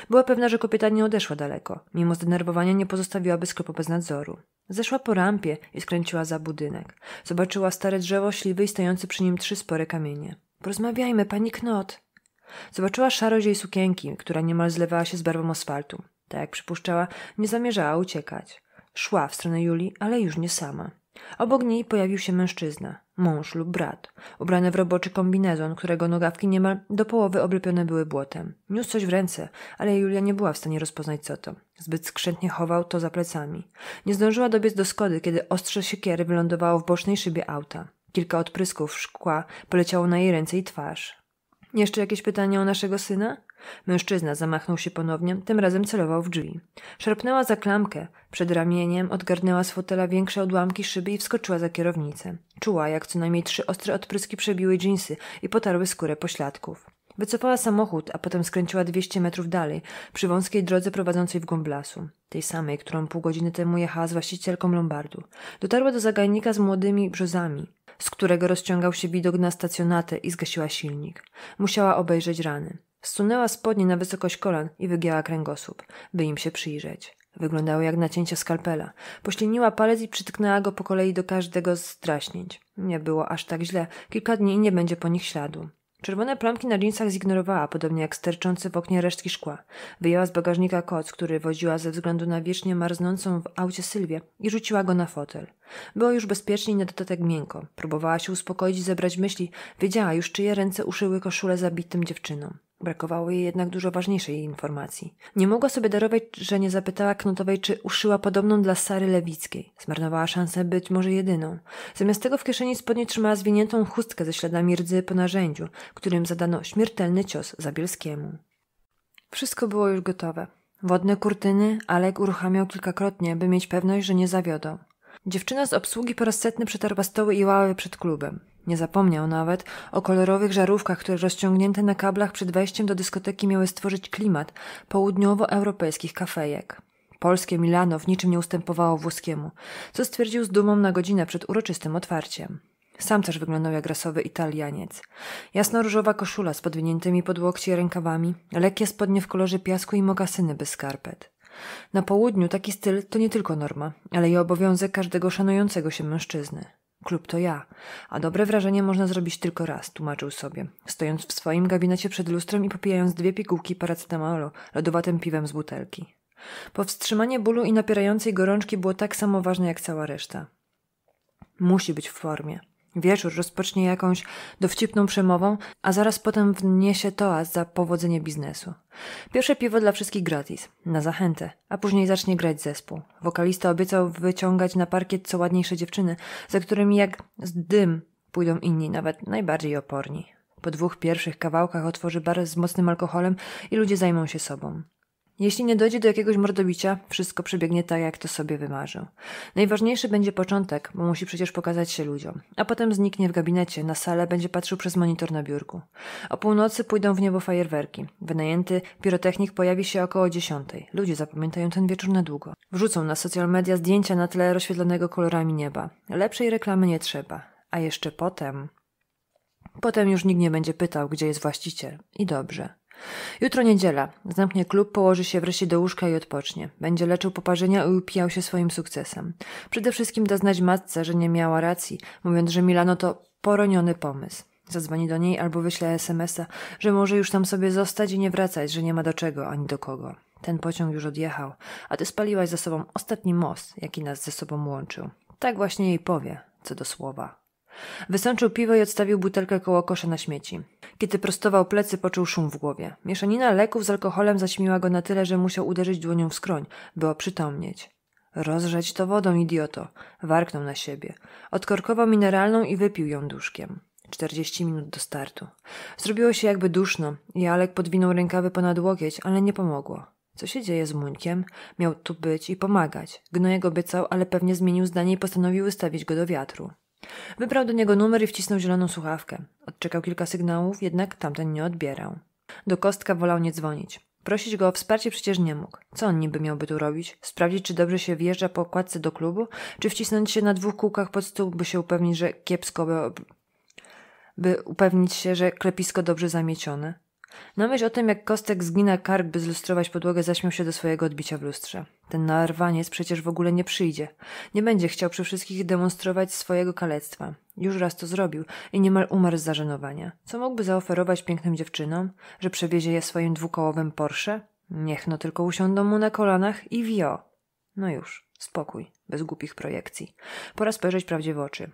Była pewna, że kobieta nie odeszła daleko. Mimo zdenerwowania nie pozostawiłaby sklepu bez nadzoru. Zeszła po rampie i skręciła za budynek. Zobaczyła stare drzewo śliwy i stojące przy nim trzy spore kamienie. Porozmawiajmy, pani Knot. Zobaczyła szarość jej sukienki, która niemal zlewała się z barwą asfaltu. Tak jak przypuszczała, nie zamierzała uciekać. Szła w stronę Julii, ale już nie sama. Obok niej pojawił się mężczyzna, mąż lub brat, ubrany w roboczy kombinezon, którego nogawki niemal do połowy oblepione były błotem. Niósł coś w ręce, ale Julia nie była w stanie rozpoznać co to. Zbyt skrzętnie chował to za plecami. Nie zdążyła dobiec do Skody, kiedy ostrze siekiery wylądowało w bocznej szybie auta. Kilka odprysków szkła poleciało na jej ręce i twarz. Jeszcze jakieś pytania o naszego syna? Mężczyzna zamachnął się ponownie, tym razem celował w drzwi. Szarpnęła za klamkę, przed ramieniem odgarnęła z fotela większe odłamki szyby i wskoczyła za kierownicę. Czuła, jak co najmniej trzy ostre odpryski przebiły dżinsy i potarły skórę pośladków. Wycofała samochód, a potem skręciła dwieście metrów dalej, przy wąskiej drodze prowadzącej w głąb lasu, tej samej, którą pół godziny temu jechała z właścicielką Lombardu. Dotarła do zagajnika z młodymi brzozami z którego rozciągał się widok na stacjonatę i zgasiła silnik. Musiała obejrzeć rany. Zsunęła spodnie na wysokość kolan i wygięła kręgosłup, by im się przyjrzeć. Wyglądały jak nacięcie skalpela. Pośliniła palec i przytknęła go po kolei do każdego z draśnięć. Nie było aż tak źle. Kilka dni i nie będzie po nich śladu. Czerwone plamki na dżinsach zignorowała, podobnie jak sterczące w oknie resztki szkła. Wyjęła z bagażnika koc, który woziła ze względu na wiecznie marznącą w aucie Sylwię i rzuciła go na fotel. Było już bezpiecznie i na dodatek miękko. Próbowała się uspokoić i zebrać myśli. Wiedziała już, czyje ręce uszyły koszulę zabitym dziewczynom. Brakowało jej jednak dużo ważniejszej informacji. Nie mogła sobie darować, że nie zapytała Knotowej, czy uszyła podobną dla Sary Lewickiej. Zmarnowała szansę być może jedyną. Zamiast tego w kieszeni spodnie trzymała zwiniętą chustkę ze śladami rdzy po narzędziu, którym zadano śmiertelny cios Zabielskiemu. Wszystko było już gotowe. Wodne kurtyny Alek uruchamiał kilkakrotnie, by mieć pewność, że nie zawiodą. Dziewczyna z obsługi po raz setny przetarła stoły i ławy przed klubem. Nie zapomniał nawet o kolorowych żarówkach, które rozciągnięte na kablach przed wejściem do dyskoteki miały stworzyć klimat południowoeuropejskich kafejek. Polskie Milano w niczym nie ustępowało włoskiemu, co stwierdził z dumą na godzinę przed uroczystym otwarciem. Sam też wyglądał jak rasowy Italianiec. Jasnoróżowa koszula z podwiniętymi pod łokcie rękawami, lekkie spodnie w kolorze piasku i mokasyny bez skarpet. Na południu taki styl to nie tylko norma, ale i obowiązek każdego szanującego się mężczyzny. Klub to ja, a dobre wrażenie można zrobić tylko raz, tłumaczył sobie, stojąc w swoim gabinecie przed lustrem i popijając dwie pigułki paracetamolu lodowatym piwem z butelki. Powstrzymanie bólu i napierającej gorączki było tak samo ważne jak cała reszta. Musi być w formie. Wieczór rozpocznie jakąś dowcipną przemową, a zaraz potem wniesie toast za powodzenie biznesu. Pierwsze piwo dla wszystkich gratis, na zachętę, a później zacznie grać zespół. Wokalista obiecał wyciągać na parkiet co ładniejsze dziewczyny, za którymi jak z dym pójdą inni, nawet najbardziej oporni. Po dwóch pierwszych kawałkach otworzy bar z mocnym alkoholem i ludzie zajmą się sobą. Jeśli nie dojdzie do jakiegoś mordobicia, wszystko przebiegnie tak, jak to sobie wymarzył. Najważniejszy będzie początek, bo musi przecież pokazać się ludziom, a potem zniknie w gabinecie, na salę będzie patrzył przez monitor na biurku. O północy pójdą w niebo fajerwerki. Wynajęty pirotechnik pojawi się około dziesiątej. Ludzie zapamiętają ten wieczór na długo. Wrzucą na social media zdjęcia na tle rozświetlonego kolorami nieba. Lepszej reklamy nie trzeba. A jeszcze potem... Potem już nikt nie będzie pytał, gdzie jest właściciel. I dobrze. Jutro niedziela. Zamknie klub, położy się wreszcie do łóżka i odpocznie. Będzie leczył poparzenia i upijał się swoim sukcesem. Przede wszystkim da znać matce, że nie miała racji, mówiąc, że Milano to poroniony pomysł. Zadzwoni do niej albo wyśle SMS-a, że może już tam sobie zostać i nie wracać, że nie ma do czego ani do kogo. Ten pociąg już odjechał, a ty spaliłaś za sobą ostatni most, jaki nas ze sobą łączył. Tak właśnie jej powie, co do słowa. Wysączył piwo i odstawił butelkę koło kosza na śmieci. Kiedy prostował plecy, poczuł szum w głowie. Mieszanina leków z alkoholem zaśmiła go na tyle, że musiał uderzyć dłonią w skroń, by oprzytomnieć. Rozrzeć to wodą, idioto. Warknął na siebie. Odkorkował mineralną i wypił ją duszkiem. Czterdzieści minut do startu. Zrobiło się jakby duszno i Alek podwinął rękawy ponad łokieć, ale nie pomogło. Co się dzieje z Muńkiem? Miał tu być i pomagać. Gnojek obiecał, ale pewnie zmienił zdanie i postanowił wystawić go do wiatru. Wybrał do niego numer i wcisnął zieloną słuchawkę. Odczekał kilka sygnałów, jednak tamten nie odbierał. Do Kostka wolał nie dzwonić. Prosić go o wsparcie przecież nie mógł. Co on niby miałby tu robić? Sprawdzić, czy dobrze się wjeżdża po okładce do klubu? Czy wcisnąć się na dwóch kółkach pod stół, by się upewnić, że kiepsko by... by upewnić się, że klepisko dobrze zamiecione? Na no myśl o tym, jak Kostek zgina kark, by zlustrować podłogę, zaśmiał się do swojego odbicia w lustrze. Ten narwaniec przecież w ogóle nie przyjdzie. Nie będzie chciał przy wszystkich demonstrować swojego kalectwa. Już raz to zrobił i niemal umarł z zażenowania. Co mógłby zaoferować pięknym dziewczynom? Że przewiezie je swoim dwukołowym Porsche? Niech no tylko usiądą mu na kolanach i wio. No już, spokój, bez głupich projekcji. Pora spojrzeć prawdzie w oczy.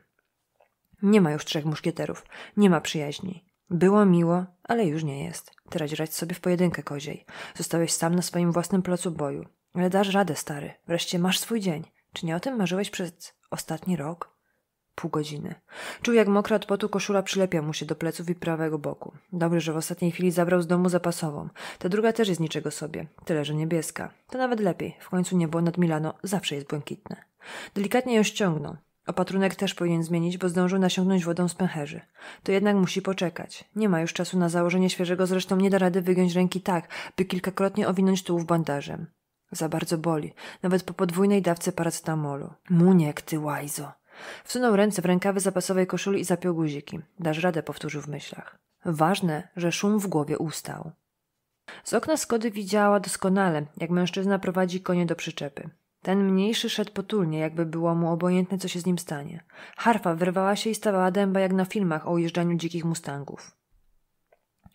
Nie ma już trzech muszkieterów, nie ma przyjaźni. Było miło, ale już nie jest. Teraz radź sobie w pojedynkę koziej. Zostałeś sam na swoim własnym placu boju. Ale dasz radę, stary. Wreszcie masz swój dzień. Czy nie o tym marzyłeś przez ostatni rok? Pół godziny. Czuł, jak mokra od potu koszula przylepia mu się do pleców i prawego boku. Dobrze, że w ostatniej chwili zabrał z domu zapasową. Ta druga też jest niczego sobie, tyle że niebieska. To nawet lepiej. W końcu niebo nad Milano zawsze jest błękitne. Delikatnie ją ściągnął. Opatrunek też powinien zmienić, bo zdążył nasiągnąć wodą z pęcherzy. To jednak musi poczekać. Nie ma już czasu na założenie świeżego, zresztą nie da rady wygiąć ręki tak, by kilkakrotnie owinąć tułów bandażem. Za bardzo boli, nawet po podwójnej dawce paracetamolu. Muniek, ty łajzo. Wsunął ręce w rękawy zapasowej koszuli i zapiął guziki. Dasz radę, powtórzył w myślach. Ważne, że szum w głowie ustał. Z okna Skody widziała doskonale, jak mężczyzna prowadzi konie do przyczepy. Ten mniejszy szedł potulnie, jakby było mu obojętne, co się z nim stanie. Harfa wyrwała się i stawała dęba, jak na filmach o ujeżdżaniu dzikich mustangów.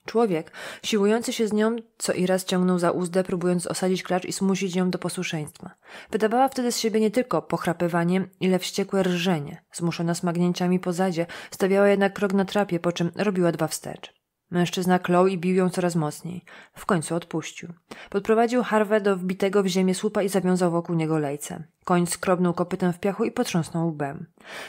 Człowiek, siłujący się z nią, co i raz ciągnął za uzdę, próbując osadzić klacz i zmusić ją do posłuszeństwa. Wydawała wtedy z siebie nie tylko pochrapywanie, ile wściekłe rżenie, zmuszona smagnięciami po zadzie, stawiała jednak krok na trapie, po czym robiła dwa wstecz. Mężczyzna klął i bił ją coraz mocniej. W końcu odpuścił. Podprowadził Harve do wbitego w ziemię słupa i zawiązał wokół niego lejce. Koń skrobnął kopytem w piachu i potrząsnął łbem.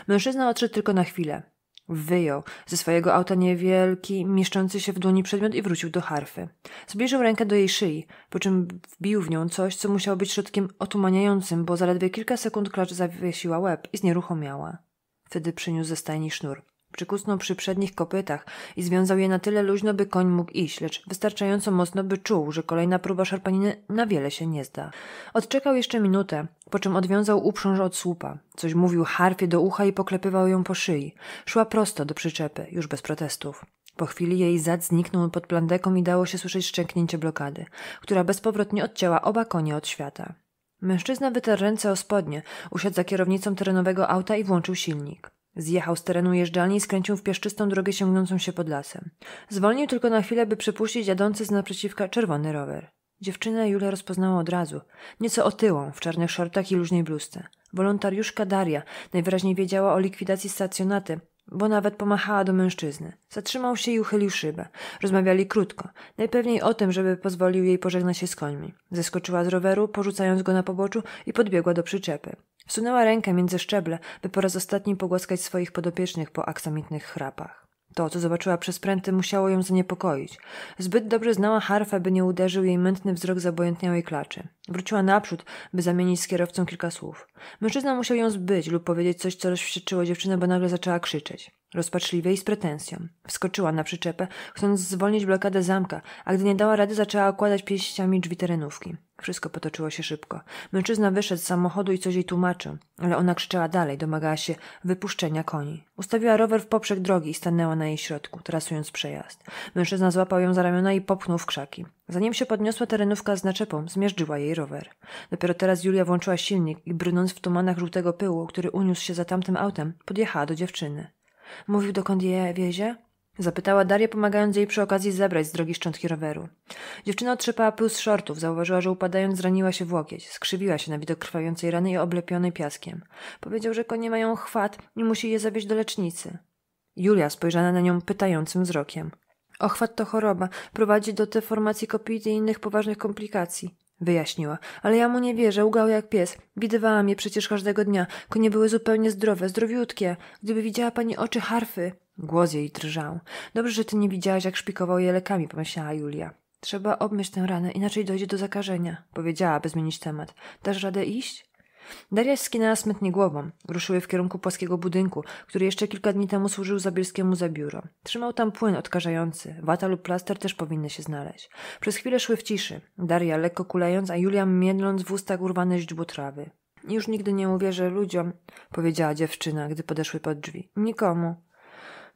Mężczyzna odszedł tylko na chwilę. Wyjął ze swojego auta niewielki, mieszczący się w dłoni przedmiot i wrócił do harfy. Zbliżył rękę do jej szyi, po czym wbił w nią coś, co musiało być środkiem otumaniającym, bo zaledwie kilka sekund klacz zawiesiła łeb i znieruchomiała. Wtedy przyniósł ze stajni sznur. Przykusnął przy przednich kopytach i związał je na tyle luźno, by koń mógł iść, lecz wystarczająco mocno, by czuł, że kolejna próba szarpaniny na wiele się nie zda. Odczekał jeszcze minutę, po czym odwiązał uprząż od słupa. Coś mówił harfie do ucha i poklepywał ją po szyi. Szła prosto do przyczepy, już bez protestów. Po chwili jej zad zniknął pod plandeką i dało się słyszeć szczęknięcie blokady, która bezpowrotnie odcięła oba konie od świata. Mężczyzna wytarł ręce o spodnie, usiadł za kierownicą terenowego auta i włączył silnik. Zjechał z terenu jeżdżalni i skręcił w piaszczystą drogę ciągnącą się pod lasem. Zwolnił tylko na chwilę, by przepuścić jadący z naprzeciwka czerwony rower. Dziewczynę Julia rozpoznała od razu, nieco otyłą, w czarnych szortach i luźnej bluzce. Wolontariuszka Daria najwyraźniej wiedziała o likwidacji stacjonaty bo nawet pomachała do mężczyzny. Zatrzymał się i uchylił szybę. Rozmawiali krótko, najpewniej o tym, żeby pozwolił jej pożegnać się z końmi. Zeskoczyła z roweru, porzucając go na poboczu i podbiegła do przyczepy. Wsunęła rękę między szczeble, by po raz ostatni pogłaskać swoich podopiecznych po aksamitnych chrapach. To, co zobaczyła przez pręty, musiało ją zaniepokoić. Zbyt dobrze znała harfę, by nie uderzył jej mętny wzrok zabojętniałej klaczy. Wróciła naprzód, by zamienić z kierowcą kilka słów. Mężczyzna musiał ją zbyć lub powiedzieć coś, co rozwścieczyło dziewczynę, bo nagle zaczęła krzyczeć. Rozpaczliwie i z pretensją. Wskoczyła na przyczepę, chcąc zwolnić blokadę zamka, a gdy nie dała rady, zaczęła okładać pięściami drzwi terenówki. Wszystko potoczyło się szybko. Mężczyzna wyszedł z samochodu i coś jej tłumaczył, ale ona krzyczała dalej, domagała się wypuszczenia koni. Ustawiła rower w poprzek drogi i stanęła na jej środku, trasując przejazd. Mężczyzna złapał ją za ramiona i popchnął w krzaki. Zanim się podniosła terenówka z naczepą, zmierzyła jej rower rower. Dopiero teraz Julia włączyła silnik i brnąc w tumanach żółtego pyłu, który uniósł się za tamtym autem, podjechała do dziewczyny. Mówił dokąd je wiezie? Zapytała Daria, pomagając jej przy okazji zebrać z drogi szczątki roweru. Dziewczyna otrzepała pył z szortów, zauważyła, że upadając zraniła się w łokieć. Skrzywiła się na widok krwawiącej rany i oblepionej piaskiem. Powiedział, że konie mają chwat i musi je zawieźć do lecznicy. Julia spojrzała na nią pytającym wzrokiem. Ochwat to choroba, prowadzi do deformacji kopii i innych poważnych komplikacji. Wyjaśniła. Ale ja mu nie wierzę, ugał jak pies. Widywałam je przecież każdego dnia. Konie były zupełnie zdrowe, zdrowiutkie. Gdyby widziała pani oczy harfy. Głos jej drżał. Dobrze, że ty nie widziałaś, jak szpikował je lekami, pomyślała Julia. Trzeba obmyć tę ranę, inaczej dojdzie do zakażenia, powiedziała, by zmienić temat. Dasz radę iść? Daria skinęła smutnie głową. Ruszyły w kierunku płaskiego budynku, który jeszcze kilka dni temu służył Zabielskiemu za biuro. Trzymał tam płyn odkażający. Wata lub plaster też powinny się znaleźć. Przez chwilę szły w ciszy. Daria lekko kulejąc, a Julia miedląc w ustach urwane źdźbło trawy. Już nigdy nie uwierzę ludziom, powiedziała dziewczyna, gdy podeszły pod drzwi. Nikomu.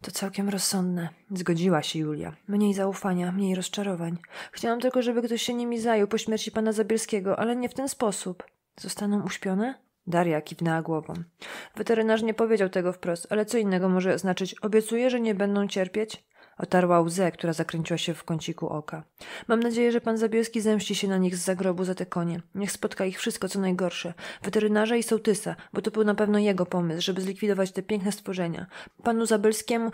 To całkiem rozsądne, zgodziła się Julia. Mniej zaufania, mniej rozczarowań. Chciałam tylko, żeby ktoś się nimi zajął po śmierci pana Zabielskiego, ale nie w ten sposób. Zostaną uśpione? Daria kiwnęła głową. Weterynarz nie powiedział tego wprost, ale co innego może znaczyć obiecuję, że nie będą cierpieć? Otarła łzę, która zakręciła się w kąciku oka. Mam nadzieję, że pan Zabielski zemści się na nich z zagrobu za te konie. Niech spotka ich wszystko, co najgorsze. Weterynarza i sołtysa, bo to był na pewno jego pomysł, żeby zlikwidować te piękne stworzenia. Panu Zabelskiemu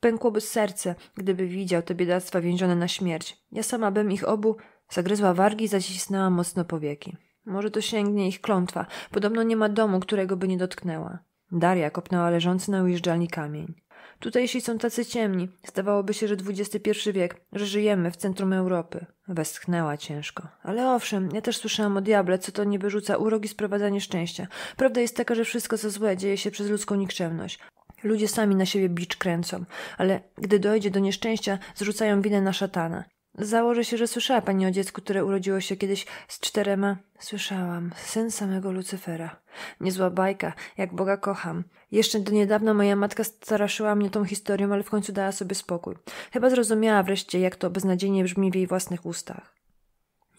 pękłoby serce, gdyby widział te biedactwa więzione na śmierć. Ja sama bym ich obu... Zagryzła wargi i zacisnęła mocno powieki. Może to sięgnie ich klątwa. Podobno nie ma domu, którego by nie dotknęła. Daria kopnęła leżący na ujeżdżalni kamień. Tutejsi są tacy ciemni. Zdawałoby się, że XXI wiek, że żyjemy w centrum Europy. Westchnęła ciężko. Ale owszem, ja też słyszałam o diable, co to niby rzuca urogi i sprowadzanie szczęścia. Prawda jest taka, że wszystko co złe dzieje się przez ludzką nikczemność. Ludzie sami na siebie bicz kręcą, ale gdy dojdzie do nieszczęścia, zrzucają winę na szatana. Założę się, że słyszała pani o dziecku, które urodziło się kiedyś z czterema. Słyszałam. Syn samego Lucyfera. Niezła bajka, jak Boga kocham. Jeszcze do niedawna moja matka straszyła mnie tą historią, ale w końcu dała sobie spokój. Chyba zrozumiała wreszcie, jak to beznadziejnie brzmi w jej własnych ustach.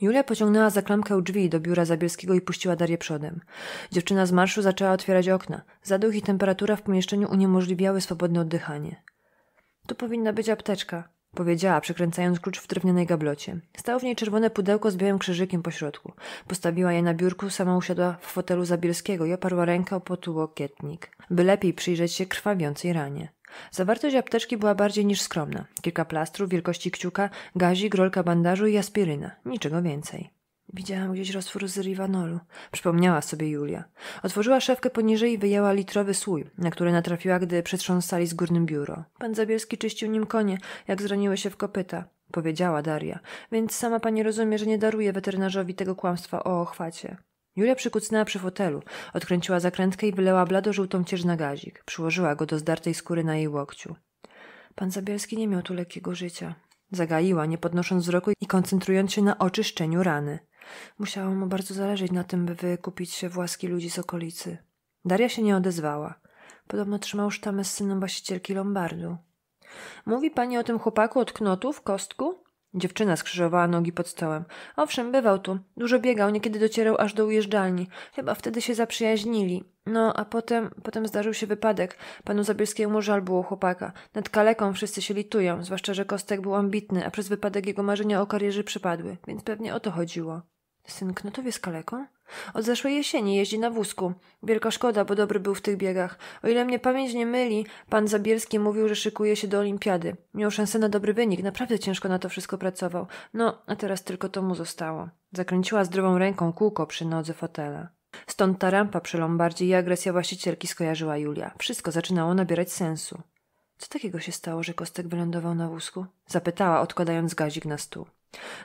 Julia pociągnęła za klamkę u drzwi do biura Zabielskiego i puściła Darię przodem. Dziewczyna z marszu zaczęła otwierać okna. Zaduch i temperatura w pomieszczeniu uniemożliwiały swobodne oddychanie. Tu powinna być apteczka, Powiedziała, przekręcając klucz w drewnianej gablocie. Stało w niej czerwone pudełko z białym krzyżykiem po środku. Postawiła je na biurku, sama usiadła w fotelu Zabielskiego i oparła rękę o potułokietnik, by lepiej przyjrzeć się krwawiącej ranie. Zawartość apteczki była bardziej niż skromna. Kilka plastrów wielkości kciuka, gazik, rolka bandażu i aspiryna. Niczego więcej. Widziałam gdzieś roztwór z rivanolu, przypomniała sobie Julia. Otworzyła szafkę poniżej i wyjęła litrowy słój, na który natrafiła, gdy przetrząsali z górnym biuro. Pan Zabielski czyścił nim konie, jak zraniły się w kopyta, powiedziała Daria, więc sama pani rozumie, że nie daruje weterynarzowi tego kłamstwa o ochwacie. Julia przykucnęła przy fotelu, odkręciła zakrętkę i wyleła blado-żółtą cierz na gazik. Przyłożyła go do zdartej skóry na jej łokciu. Pan Zabielski nie miał tu lekkiego życia. Zagaiła, nie podnosząc wzroku i koncentrując się na oczyszczeniu rany. Musiało mu bardzo zależeć na tym, by wykupić się łaski ludzi z okolicy. Daria się nie odezwała. Podobno trzymał sztamę z synem właścicielki Lombardu. Mówi pani o tym chłopaku od knotów, kostku? Dziewczyna skrzyżowała nogi pod stołem. Owszem, bywał tu. Dużo biegał, niekiedy docierał aż do ujeżdżalni. Chyba wtedy się zaprzyjaźnili. No, a potem, potem zdarzył się wypadek. Panu Zabielskiemu żal było chłopaka. Nad kaleką wszyscy się litują, zwłaszcza, że Kostek był ambitny, a przez wypadek jego marzenia o karierze przypadły, więc pewnie o to chodziło. Syn Knotowie z kaleką? Od zeszłej jesieni jeździ na wózku. Wielka szkoda, bo dobry był w tych biegach. O ile mnie pamięć nie myli, pan Zabielski mówił, że szykuje się do olimpiady. Miał szansę na dobry wynik, naprawdę ciężko na to wszystko pracował. No, a teraz tylko to mu zostało. Zakręciła zdrową ręką kółko przy nodze fotela. Stąd ta rampa przy Lombardzie i agresja właścicielki skojarzyła Julia. Wszystko zaczynało nabierać sensu. Co takiego się stało, że Kostek wylądował na wózku? Zapytała, odkładając gazik na stół.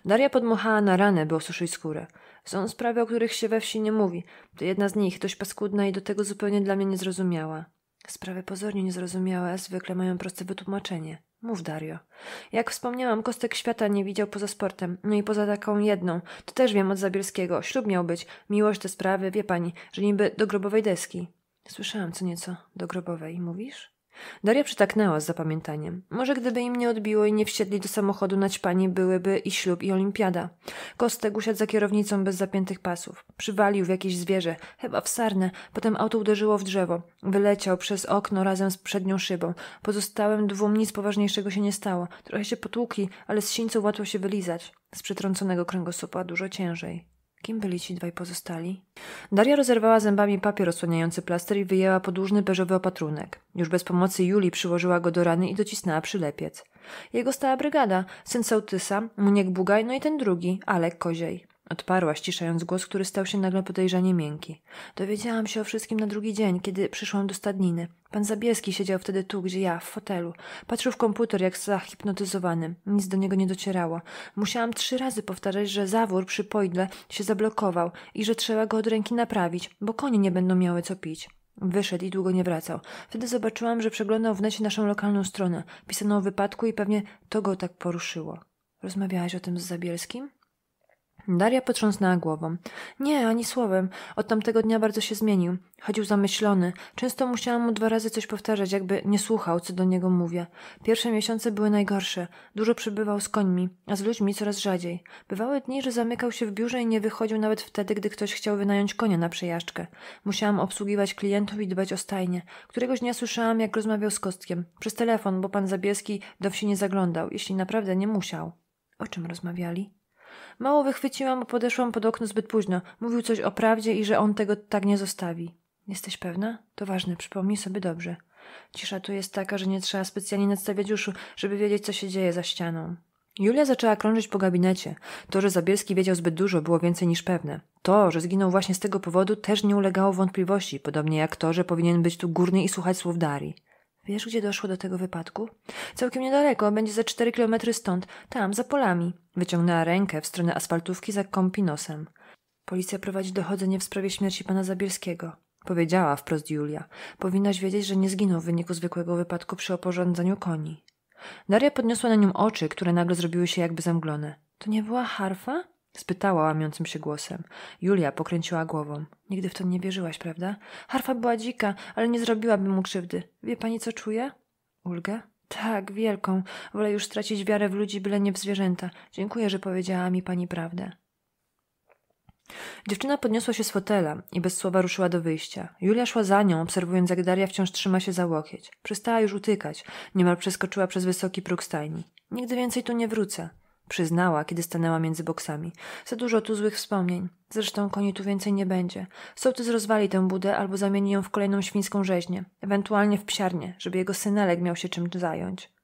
Daria podmuchała na ranę, by osuszyć skórę. Są sprawy, o których się we wsi nie mówi. To jedna z nich, dość paskudna i do tego zupełnie dla mnie niezrozumiała. Sprawy pozornie niezrozumiałe zwykle mają proste wytłumaczenie. Mów, Dario. Jak wspomniałam, Kostek świata nie widział poza sportem, no i poza taką jedną. To też wiem od Zabielskiego. Ślub miał być. Miłość te sprawy, wie pani, że niby do grobowej deski. Słyszałam co nieco do grobowej, mówisz? Daria przytaknęła z zapamiętaniem. Może gdyby im nie odbiło i nie wsiedli do samochodu naćpani byłyby i ślub i olimpiada. Kostek usiadł za kierownicą bez zapiętych pasów. Przywalił w jakieś zwierzę, chyba w sarnę. Potem auto uderzyło w drzewo. Wyleciał przez okno razem z przednią szybą. Pozostałem dwóm nic poważniejszego się nie stało. Trochę się potłuki, ale z sińcu łatwo się wylizać. Z przetrąconego kręgosłupa dużo ciężej. Kim byli ci dwaj pozostali? Daria rozerwała zębami papier osłaniający plaster i wyjęła podłużny beżowy opatrunek. Już bez pomocy Julii przyłożyła go do rany i docisnęła przylepiec. Jego stała brygada, syn Sołtysa, Muniek Bugaj, no i ten drugi, Alek Koziej. Odparła, ściszając głos, który stał się nagle podejrzanie miękki. Dowiedziałam się o wszystkim na drugi dzień, kiedy przyszłam do stadniny. Pan Zabielski siedział wtedy tu, gdzie ja, w fotelu. Patrzył w komputer jak zahipnotyzowany. Nic do niego nie docierało. Musiałam trzy razy powtarzać, że zawór przy pojdle się zablokował i że trzeba go od ręki naprawić, bo konie nie będą miały co pić. Wyszedł i długo nie wracał. Wtedy zobaczyłam, że przeglądał w necie naszą lokalną stronę. pisaną o wypadku i pewnie to go tak poruszyło. Rozmawiałaś o tym z Zabielskim? Daria potrząsnęła głową. Nie, ani słowem. Od tamtego dnia bardzo się zmienił. Chodził zamyślony. Często musiałam mu dwa razy coś powtarzać, jakby nie słuchał, co do niego mówię. Pierwsze miesiące były najgorsze. Dużo przybywał z końmi, a z ludźmi coraz rzadziej. Bywały dni, że zamykał się w biurze i nie wychodził nawet wtedy, gdy ktoś chciał wynająć konia na przejażdżkę. Musiałam obsługiwać klientów i dbać o stajnie. Któregoś dnia słyszałam, jak rozmawiał z Kostkiem. Przez telefon, bo pan Zabieski do wsi nie zaglądał, jeśli naprawdę nie musiał. O czym rozmawiali? Mało wychwyciłam, bo podeszłam pod okno zbyt późno. Mówił coś o prawdzie i że on tego tak nie zostawi. Jesteś pewna? To ważne, przypomnij sobie dobrze. Cisza tu jest taka, że nie trzeba specjalnie nadstawiać uszu, żeby wiedzieć, co się dzieje za ścianą. Julia zaczęła krążyć po gabinecie. To, że Zabielski wiedział zbyt dużo, było więcej niż pewne. To, że zginął właśnie z tego powodu, też nie ulegało wątpliwości, podobnie jak to, że powinien być tu górny i słuchać słów Darii. Wiesz, gdzie doszło do tego wypadku? Całkiem niedaleko, będzie za cztery kilometry stąd, tam, za polami. Wyciągnęła rękę w stronę asfaltówki za kąpinosem. Policja prowadzi dochodzenie w sprawie śmierci pana Zabielskiego. Powiedziała wprost Julia. Powinnaś wiedzieć, że nie zginął w wyniku zwykłego wypadku przy oporządzaniu koni. Daria podniosła na nią oczy, które nagle zrobiły się jakby zamglone. To nie była harfa? Spytała łamiącym się głosem. Julia pokręciła głową. Nigdy w to nie wierzyłaś, prawda? Harfa była dzika, ale nie zrobiłabym mu krzywdy. Wie pani, co czuje? Ulgę? Tak, wielką. Wolę już stracić wiarę w ludzi, byle nie w zwierzęta. Dziękuję, że powiedziała mi pani prawdę. Dziewczyna podniosła się z fotela i bez słowa ruszyła do wyjścia. Julia szła za nią, obserwując, jak Daria wciąż trzyma się za łokieć. Przestała już utykać, niemal przeskoczyła przez wysoki próg stajni. Nigdy więcej tu nie wrócę. Przyznała, kiedy stanęła między boksami. Za dużo tu złych wspomnień. Zresztą koni tu więcej nie będzie. Sołtys rozwali tę budę albo zamieni ją w kolejną świńską rzeźnię. Ewentualnie w psiarnię, żeby jego synelek miał się czym zająć.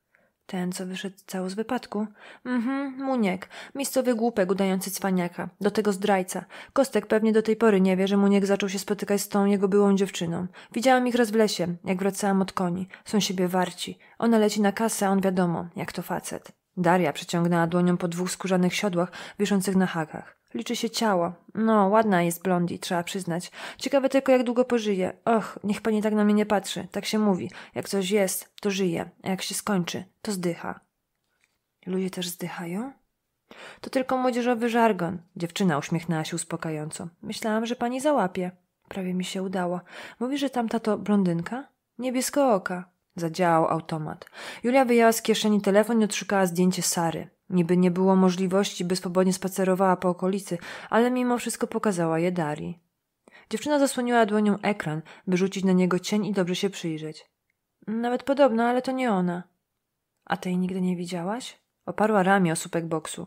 Ten, co wyszedł cało z wypadku? Mhm, Muniek. Miejscowy głupek udający cwaniaka. Do tego zdrajca. Kostek pewnie do tej pory nie wie, że Muniek zaczął się spotykać z tą jego byłą dziewczyną. Widziałam ich raz w lesie, jak wracałam od koni. Są siebie warci. Ona leci na kasę, a on wiadomo, jak to facet. Daria przeciągnęła dłonią po dwóch skórzanych siodłach wiszących na hakach. Liczy się ciało. No, ładna jest blondi, trzeba przyznać. Ciekawe tylko, jak długo pożyje. Och, niech pani tak na mnie nie patrzy. Tak się mówi. Jak coś jest, to żyje. A jak się skończy, to zdycha. Ludzie też zdychają? To tylko młodzieżowy żargon. Dziewczyna uśmiechnęła się uspokajająco. Myślałam, że pani załapie. Prawie mi się udało. Mówi, że tam tato blondynka? Niebiesko oka. Zadziałał automat. Julia wyjęła z kieszeni telefon i odszukała zdjęcie Sary. Niby nie było możliwości, by swobodnie spacerowała po okolicy, ale mimo wszystko pokazała je Dari. Dziewczyna zasłoniła dłonią ekran, by rzucić na niego cień i dobrze się przyjrzeć. Nawet podobno, ale to nie ona. A tej nigdy nie widziałaś? Oparła ramię o słupek boksu.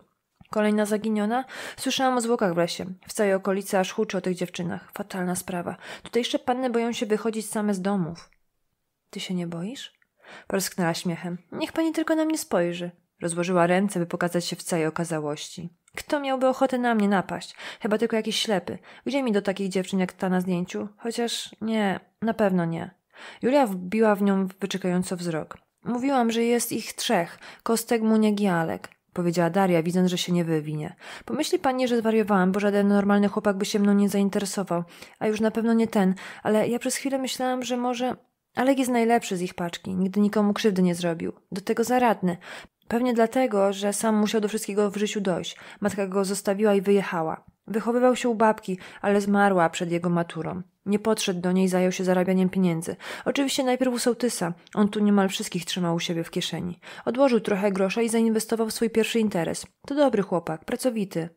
Kolejna zaginiona? Słyszałam o zwłokach w lesie. W całej okolicy aż huczy o tych dziewczynach. Fatalna sprawa. Tutejsze panny boją się wychodzić same z domów. Ty się nie boisz? Parsknęła śmiechem. Niech pani tylko na mnie spojrzy. Rozłożyła ręce, by pokazać się w całej okazałości. Kto miałby ochotę na mnie napaść? Chyba tylko jakiś ślepy. Gdzie mi do takich dziewczyn jak ta na zdjęciu? Chociaż nie, na pewno nie. Julia wbiła w nią wyczekająco wzrok. Mówiłam, że jest ich trzech. Kostek, Muniek i Alek. Powiedziała Daria, widząc, że się nie wywinie. Pomyśli pani, że zwariowałam, bo żaden normalny chłopak by się mną nie zainteresował. A już na pewno nie ten. Ale ja przez chwilę myślałam, że może... Alek jest najlepszy z ich paczki, nigdy nikomu krzywdy nie zrobił. Do tego zaradny. Pewnie dlatego, że sam musiał do wszystkiego w życiu dojść. Matka go zostawiła i wyjechała. Wychowywał się u babki, ale zmarła przed jego maturą. Nie podszedł do niej, zajął się zarabianiem pieniędzy. Oczywiście najpierw u sołtysa, on tu niemal wszystkich trzymał u siebie w kieszeni. Odłożył trochę grosza i zainwestował w swój pierwszy interes. To dobry chłopak, pracowity,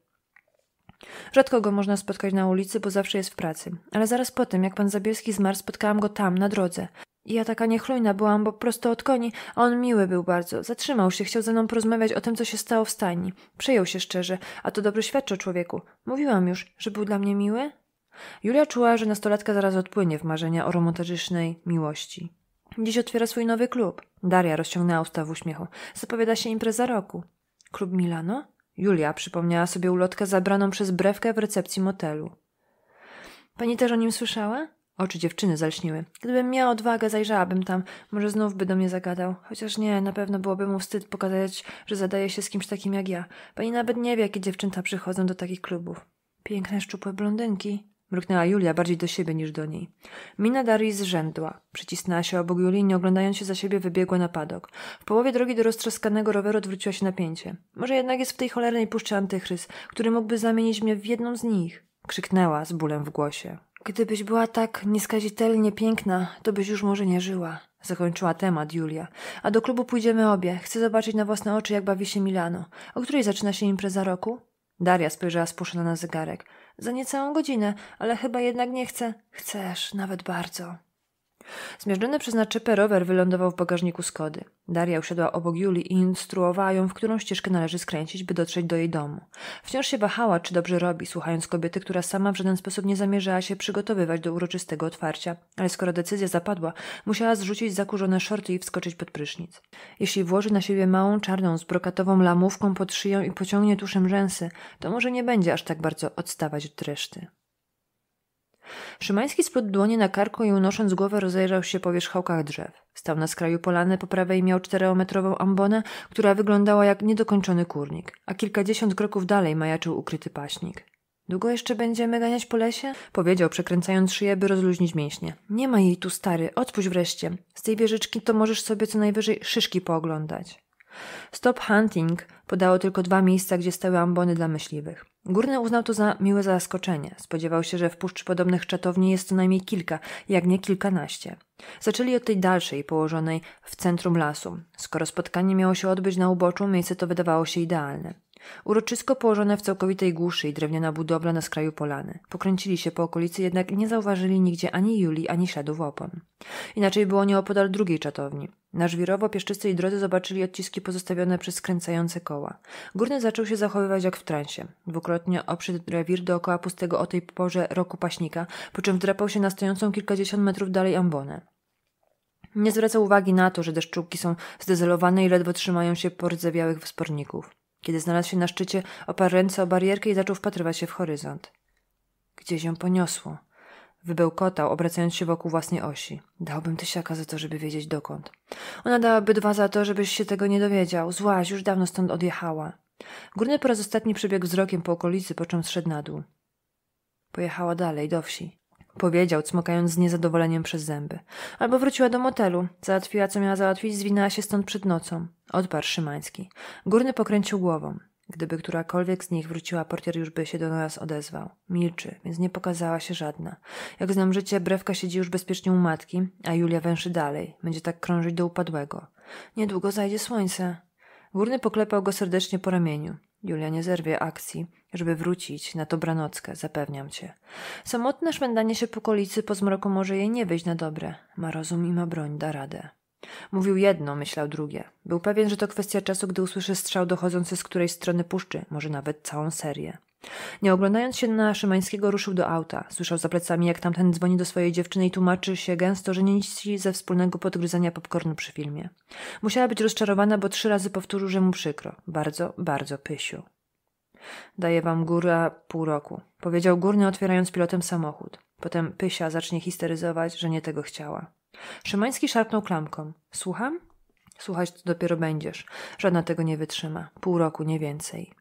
Rzadko go można spotkać na ulicy, bo zawsze jest w pracy. Ale zaraz po tym, jak pan Zabielski zmarł, spotkałam go tam, na drodze. I ja taka niechlujna byłam, bo prosto od koni, a on miły był bardzo. Zatrzymał się, chciał ze mną porozmawiać o tym, co się stało w stajni. Przejął się szczerze, a to dobrze świadczy o człowieku. Mówiłam już, że był dla mnie miły. Julia czuła, że nastolatka zaraz odpłynie w marzenia o romantycznej miłości. Dziś otwiera swój nowy klub. Daria rozciągnęła usta w uśmiechu. Zapowiada się impreza roku. Klub Milano? Julia przypomniała sobie ulotkę zabraną przez brewkę w recepcji motelu. Pani też o nim słyszała? Oczy dziewczyny zalśniły. Gdybym miała odwagę, zajrzałabym tam. Może znów by do mnie zagadał. Chociaż nie, na pewno byłoby mu wstyd pokazać, że zadaje się z kimś takim jak ja. Pani nawet nie wie, jakie dziewczęta przychodzą do takich klubów. Piękne, szczupłe blondynki. Mruknęła Julia bardziej do siebie niż do niej. Mina Darii zrzędła. Przycisnęła się obok Julii i nie oglądając się za siebie wybiegła na padok. W połowie drogi do roztrzaskanego roweru odwróciła się napięcie. Może jednak jest w tej cholernej puszczy antychrys, który mógłby zamienić mnie w jedną z nich. Krzyknęła z bólem w głosie. Gdybyś była tak nieskazitelnie piękna, to byś już może nie żyła. Zakończyła temat Julia. A do klubu pójdziemy obie. Chcę zobaczyć na własne oczy, jak bawi się Milano. O której zaczyna się impreza roku? Daria spojrzała spuszczona na zegarek. Za niecałą godzinę, ale chyba jednak nie chcę. Chcesz, nawet bardzo. Zmierzony przez naczepę rower wylądował w bagażniku Skody. Daria usiadła obok Julii i instruowała ją, w którą ścieżkę należy skręcić, by dotrzeć do jej domu. Wciąż się wahała, czy dobrze robi, słuchając kobiety, która sama w żaden sposób nie zamierzała się przygotowywać do uroczystego otwarcia, ale skoro decyzja zapadła, musiała zrzucić zakurzone szorty i wskoczyć pod prysznic. Jeśli włoży na siebie małą czarną z brokatową lamówką pod szyją i pociągnie tuszem rzęsy, to może nie będzie aż tak bardzo odstawać od reszty. Szymański splótł dłonie na karku i unosząc głowę rozejrzał się po wierzchołkach drzew. Stał na skraju polany po prawej miał czterometrową ambonę, która wyglądała jak niedokończony kurnik, a kilkadziesiąt kroków dalej majaczył ukryty paśnik. Długo jeszcze będziemy ganiać po lesie? Powiedział, przekręcając szyję, by rozluźnić mięśnie. Nie ma jej tu, stary, odpuść wreszcie. Z tej wieżyczki to możesz sobie co najwyżej szyszki pooglądać. Stop Hunting podało tylko dwa miejsca, gdzie stały ambony dla myśliwych. Górny uznał to za miłe zaskoczenie. Spodziewał się, że w puszczy podobnych czatowni jest co najmniej kilka, jak nie kilkanaście. Zaczęli od tej dalszej, położonej w centrum lasu. Skoro spotkanie miało się odbyć na uboczu, miejsce to wydawało się idealne. Uroczysko położone w całkowitej głuszy i drewniana budowla na skraju polany. Pokręcili się po okolicy, jednak nie zauważyli nigdzie ani Julii, ani śladów opon. Inaczej było nieopodal drugiej czatowni. Na żwirowo-pieszczystej drodze zobaczyli odciski pozostawione przez skręcające koła. Górny zaczął się zachowywać jak w transie. Dwukrotnie obszedł rewir dookoła pustego o tej porze roku paśnika, po czym wdrapał się na stojącą kilkadziesiąt metrów dalej ambonę. Nie zwracał uwagi na to, że deszczówki są zdezelowane i ledwo trzymają się porzewiałych wsporników. Kiedy znalazł się na szczycie, oparł ręce o barierkę i zaczął wpatrywać się w horyzont. Gdzieś ją poniosło. Wybełkotał, obracając się wokół własnej osi. Dałbym tysiaka za to, żeby wiedzieć dokąd. Ona dałaby dwa za to, żebyś się tego nie dowiedział. Złaś, już dawno stąd odjechała. Górny po raz ostatni przebiegł wzrokiem po okolicy, po czym zszedł na dół. Pojechała dalej, do wsi. Powiedział, cmokając z niezadowoleniem przez zęby. Albo wróciła do motelu. Załatwiła, co miała załatwić, zwinęła się stąd przed nocą. Odparł Szymański. Górny pokręcił głową. Gdyby którakolwiek z nich wróciła, portier już by się do nas odezwał. Milczy, więc nie pokazała się żadna. Jak znam życie, brewka siedzi już bezpiecznie u matki, a Julia węszy dalej. Będzie tak krążyć do upadłego. Niedługo zajdzie słońce. Górny poklepał go serdecznie po ramieniu. Julia nie zerwie akcji, żeby wrócić na dobranockę, zapewniam cię. Samotne szwendanie się po okolicy po zmroku może jej nie wyjść na dobre. Ma rozum i ma broń, da radę. Mówił jedno, myślał drugie. Był pewien, że to kwestia czasu, gdy usłyszy strzał dochodzący z której strony puszczy, może nawet całą serię. Nie oglądając się na Szymańskiego, ruszył do auta. Słyszał za plecami, jak tamten dzwoni do swojej dziewczyny i tłumaczy się gęsto, że nie nici ze wspólnego podgryzania popcornu przy filmie. Musiała być rozczarowana, bo trzy razy powtórzył, że mu przykro. Bardzo, bardzo pysiu. Daję wam góra pół roku, powiedział górny, otwierając pilotem samochód. Potem Pysia zacznie histeryzować, że nie tego chciała. Szymański szarpnął klamką. Słucham? Słuchać to dopiero będziesz. Żadna tego nie wytrzyma. Pół roku, nie więcej.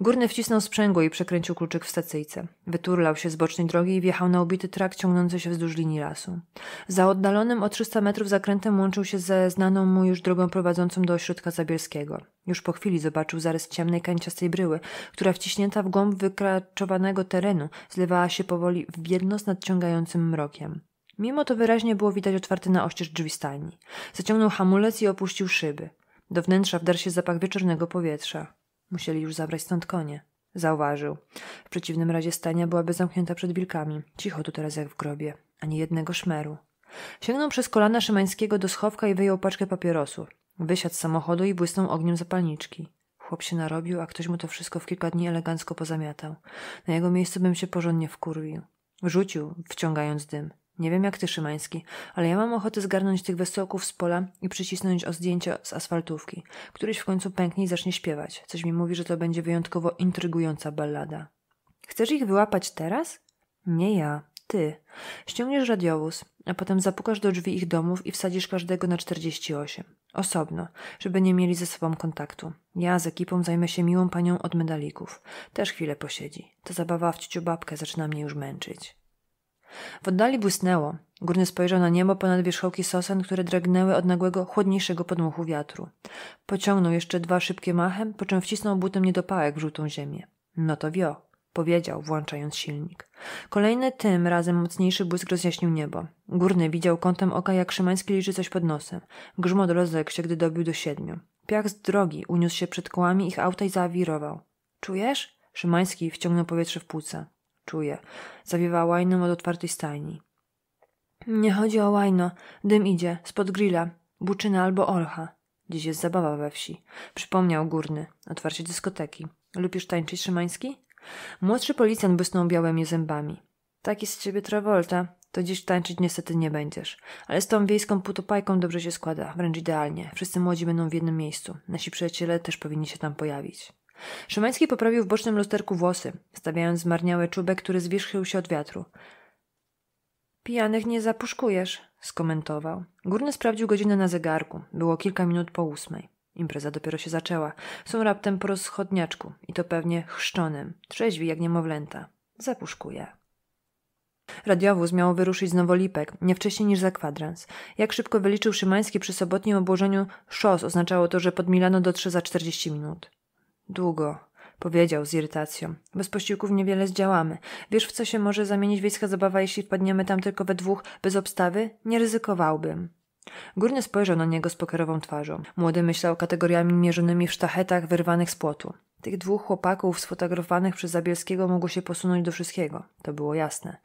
Górny wcisnął sprzęgło i przekręcił kluczyk w stacyjce. Wyturlał się z bocznej drogi i wjechał na ubity trak ciągnący się wzdłuż linii lasu. Za oddalonym o 300 metrów zakrętem łączył się ze znaną mu już drogą prowadzącą do ośrodka Zabielskiego. Już po chwili zobaczył zarys ciemnej kanciastej bryły, która wciśnięta w głąb wykraczowanego terenu zlewała się powoli w biedno z nadciągającym mrokiem. Mimo to wyraźnie było widać otwarty na oścież drzwi stajni. Zaciągnął hamulec i opuścił szyby. Do wnętrza wdarł się zapach wieczornego powietrza. Musieli już zabrać stąd konie. Zauważył. W przeciwnym razie stania byłaby zamknięta przed wilkami. Cicho tu teraz jak w grobie. Ani jednego szmeru. Sięgnął przez kolana Szymańskiego do schowka i wyjął paczkę papierosu. Wysiadł z samochodu i błysnął ogniem zapalniczki. Chłop się narobił, a ktoś mu to wszystko w kilka dni elegancko pozamiatał. Na jego miejscu bym się porządnie wkurwił. Rzucił, wciągając dym. Nie wiem jak ty, Szymański, ale ja mam ochotę zgarnąć tych wesołków z pola i przycisnąć o zdjęcia z asfaltówki. Któryś w końcu pęknie i zacznie śpiewać. Coś mi mówi, że to będzie wyjątkowo intrygująca ballada. Chcesz ich wyłapać teraz? Nie ja, ty. Ściągniesz radiowóz, a potem zapukasz do drzwi ich domów i wsadzisz każdego na 48. Osobno, żeby nie mieli ze sobą kontaktu. Ja z ekipą zajmę się miłą panią od medalików. Też chwilę posiedzi. Ta zabawa w ciociu babkę zaczyna mnie już męczyć. W oddali błysnęło. Górny spojrzał na niebo ponad wierzchołki sosen, które dragnęły od nagłego, chłodniejszego podmuchu wiatru. Pociągnął jeszcze dwa szybkie machem, po czym wcisnął butem niedopałek w żółtą ziemię. No to wio, powiedział, włączając silnik. Kolejny, tym razem mocniejszy błysk rozjaśnił niebo. Górny widział kątem oka, jak Szymański liczy coś pod nosem. Grzmot rozległ się, gdy dobił do siedmiu. Piach z drogi uniósł się przed kołami ich auta i zawirował. Czujesz? Szymański wciągnął powietrze w płuca. Czuję. Zawiewa łajnem od otwartej stajni. Nie chodzi o łajno. Dym idzie. Spod grilla. Buczyna albo olcha. Dziś jest zabawa we wsi. Przypomniał górny. Otwarcie dyskoteki. Lubisz tańczyć, Szymański? Młodszy policjant błysnął białymi zębami. Taki z ciebie Travolta. To dziś tańczyć niestety nie będziesz. Ale z tą wiejską putopajką dobrze się składa. Wręcz idealnie. Wszyscy młodzi będą w jednym miejscu. Nasi przyjaciele też powinni się tam pojawić. Szymański poprawił w bocznym lusterku włosy, stawiając zmarniały czubek, który zwierzchył się od wiatru. Pijanych nie zapuszkujesz, skomentował. Górny sprawdził godzinę na zegarku. Było kilka minut po ósmej. Impreza dopiero się zaczęła. Są raptem po rozchodniaczku i to pewnie chrzczonym, trzeźwi jak niemowlęta. Zapuszkuje. Radiowóz miał wyruszyć z Nowolipek, nie wcześniej niż za kwadrans. Jak szybko wyliczył Szymański przy sobotnim obłożeniu szos, oznaczało to, że pod Milano dotrze za 40 minut. Długo, powiedział z irytacją. Bez posiłków niewiele zdziałamy. Wiesz, w co się może zamienić wiejska zabawa, jeśli wpadniemy tam tylko we dwóch bez obstawy? Nie ryzykowałbym. Górny spojrzał na niego z pokerową twarzą. Młody myślał kategoriami mierzonymi w sztachetach wyrwanych z płotu. Tych dwóch chłopaków sfotografowanych przez Zabielskiego mogło się posunąć do wszystkiego, to było jasne.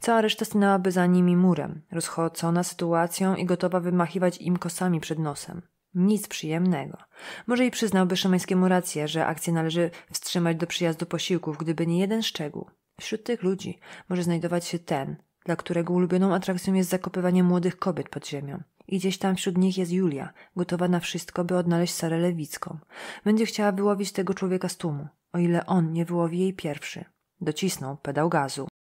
Cała reszta stanęłaby za nimi murem, rozchocona sytuacją i gotowa wymachiwać im kosami przed nosem. Nic przyjemnego. Może i przyznałby Szymańskiemu rację, że akcję należy wstrzymać do przyjazdu posiłków, gdyby nie jeden szczegół. Wśród tych ludzi może znajdować się ten, dla którego ulubioną atrakcją jest zakopywanie młodych kobiet pod ziemią. I gdzieś tam wśród nich jest Julia, gotowa na wszystko, by odnaleźć Sarę Lewicką. Będzie chciała wyłowić tego człowieka z tłumu, o ile on nie wyłowi jej pierwszy. Docisnął pedał gazu.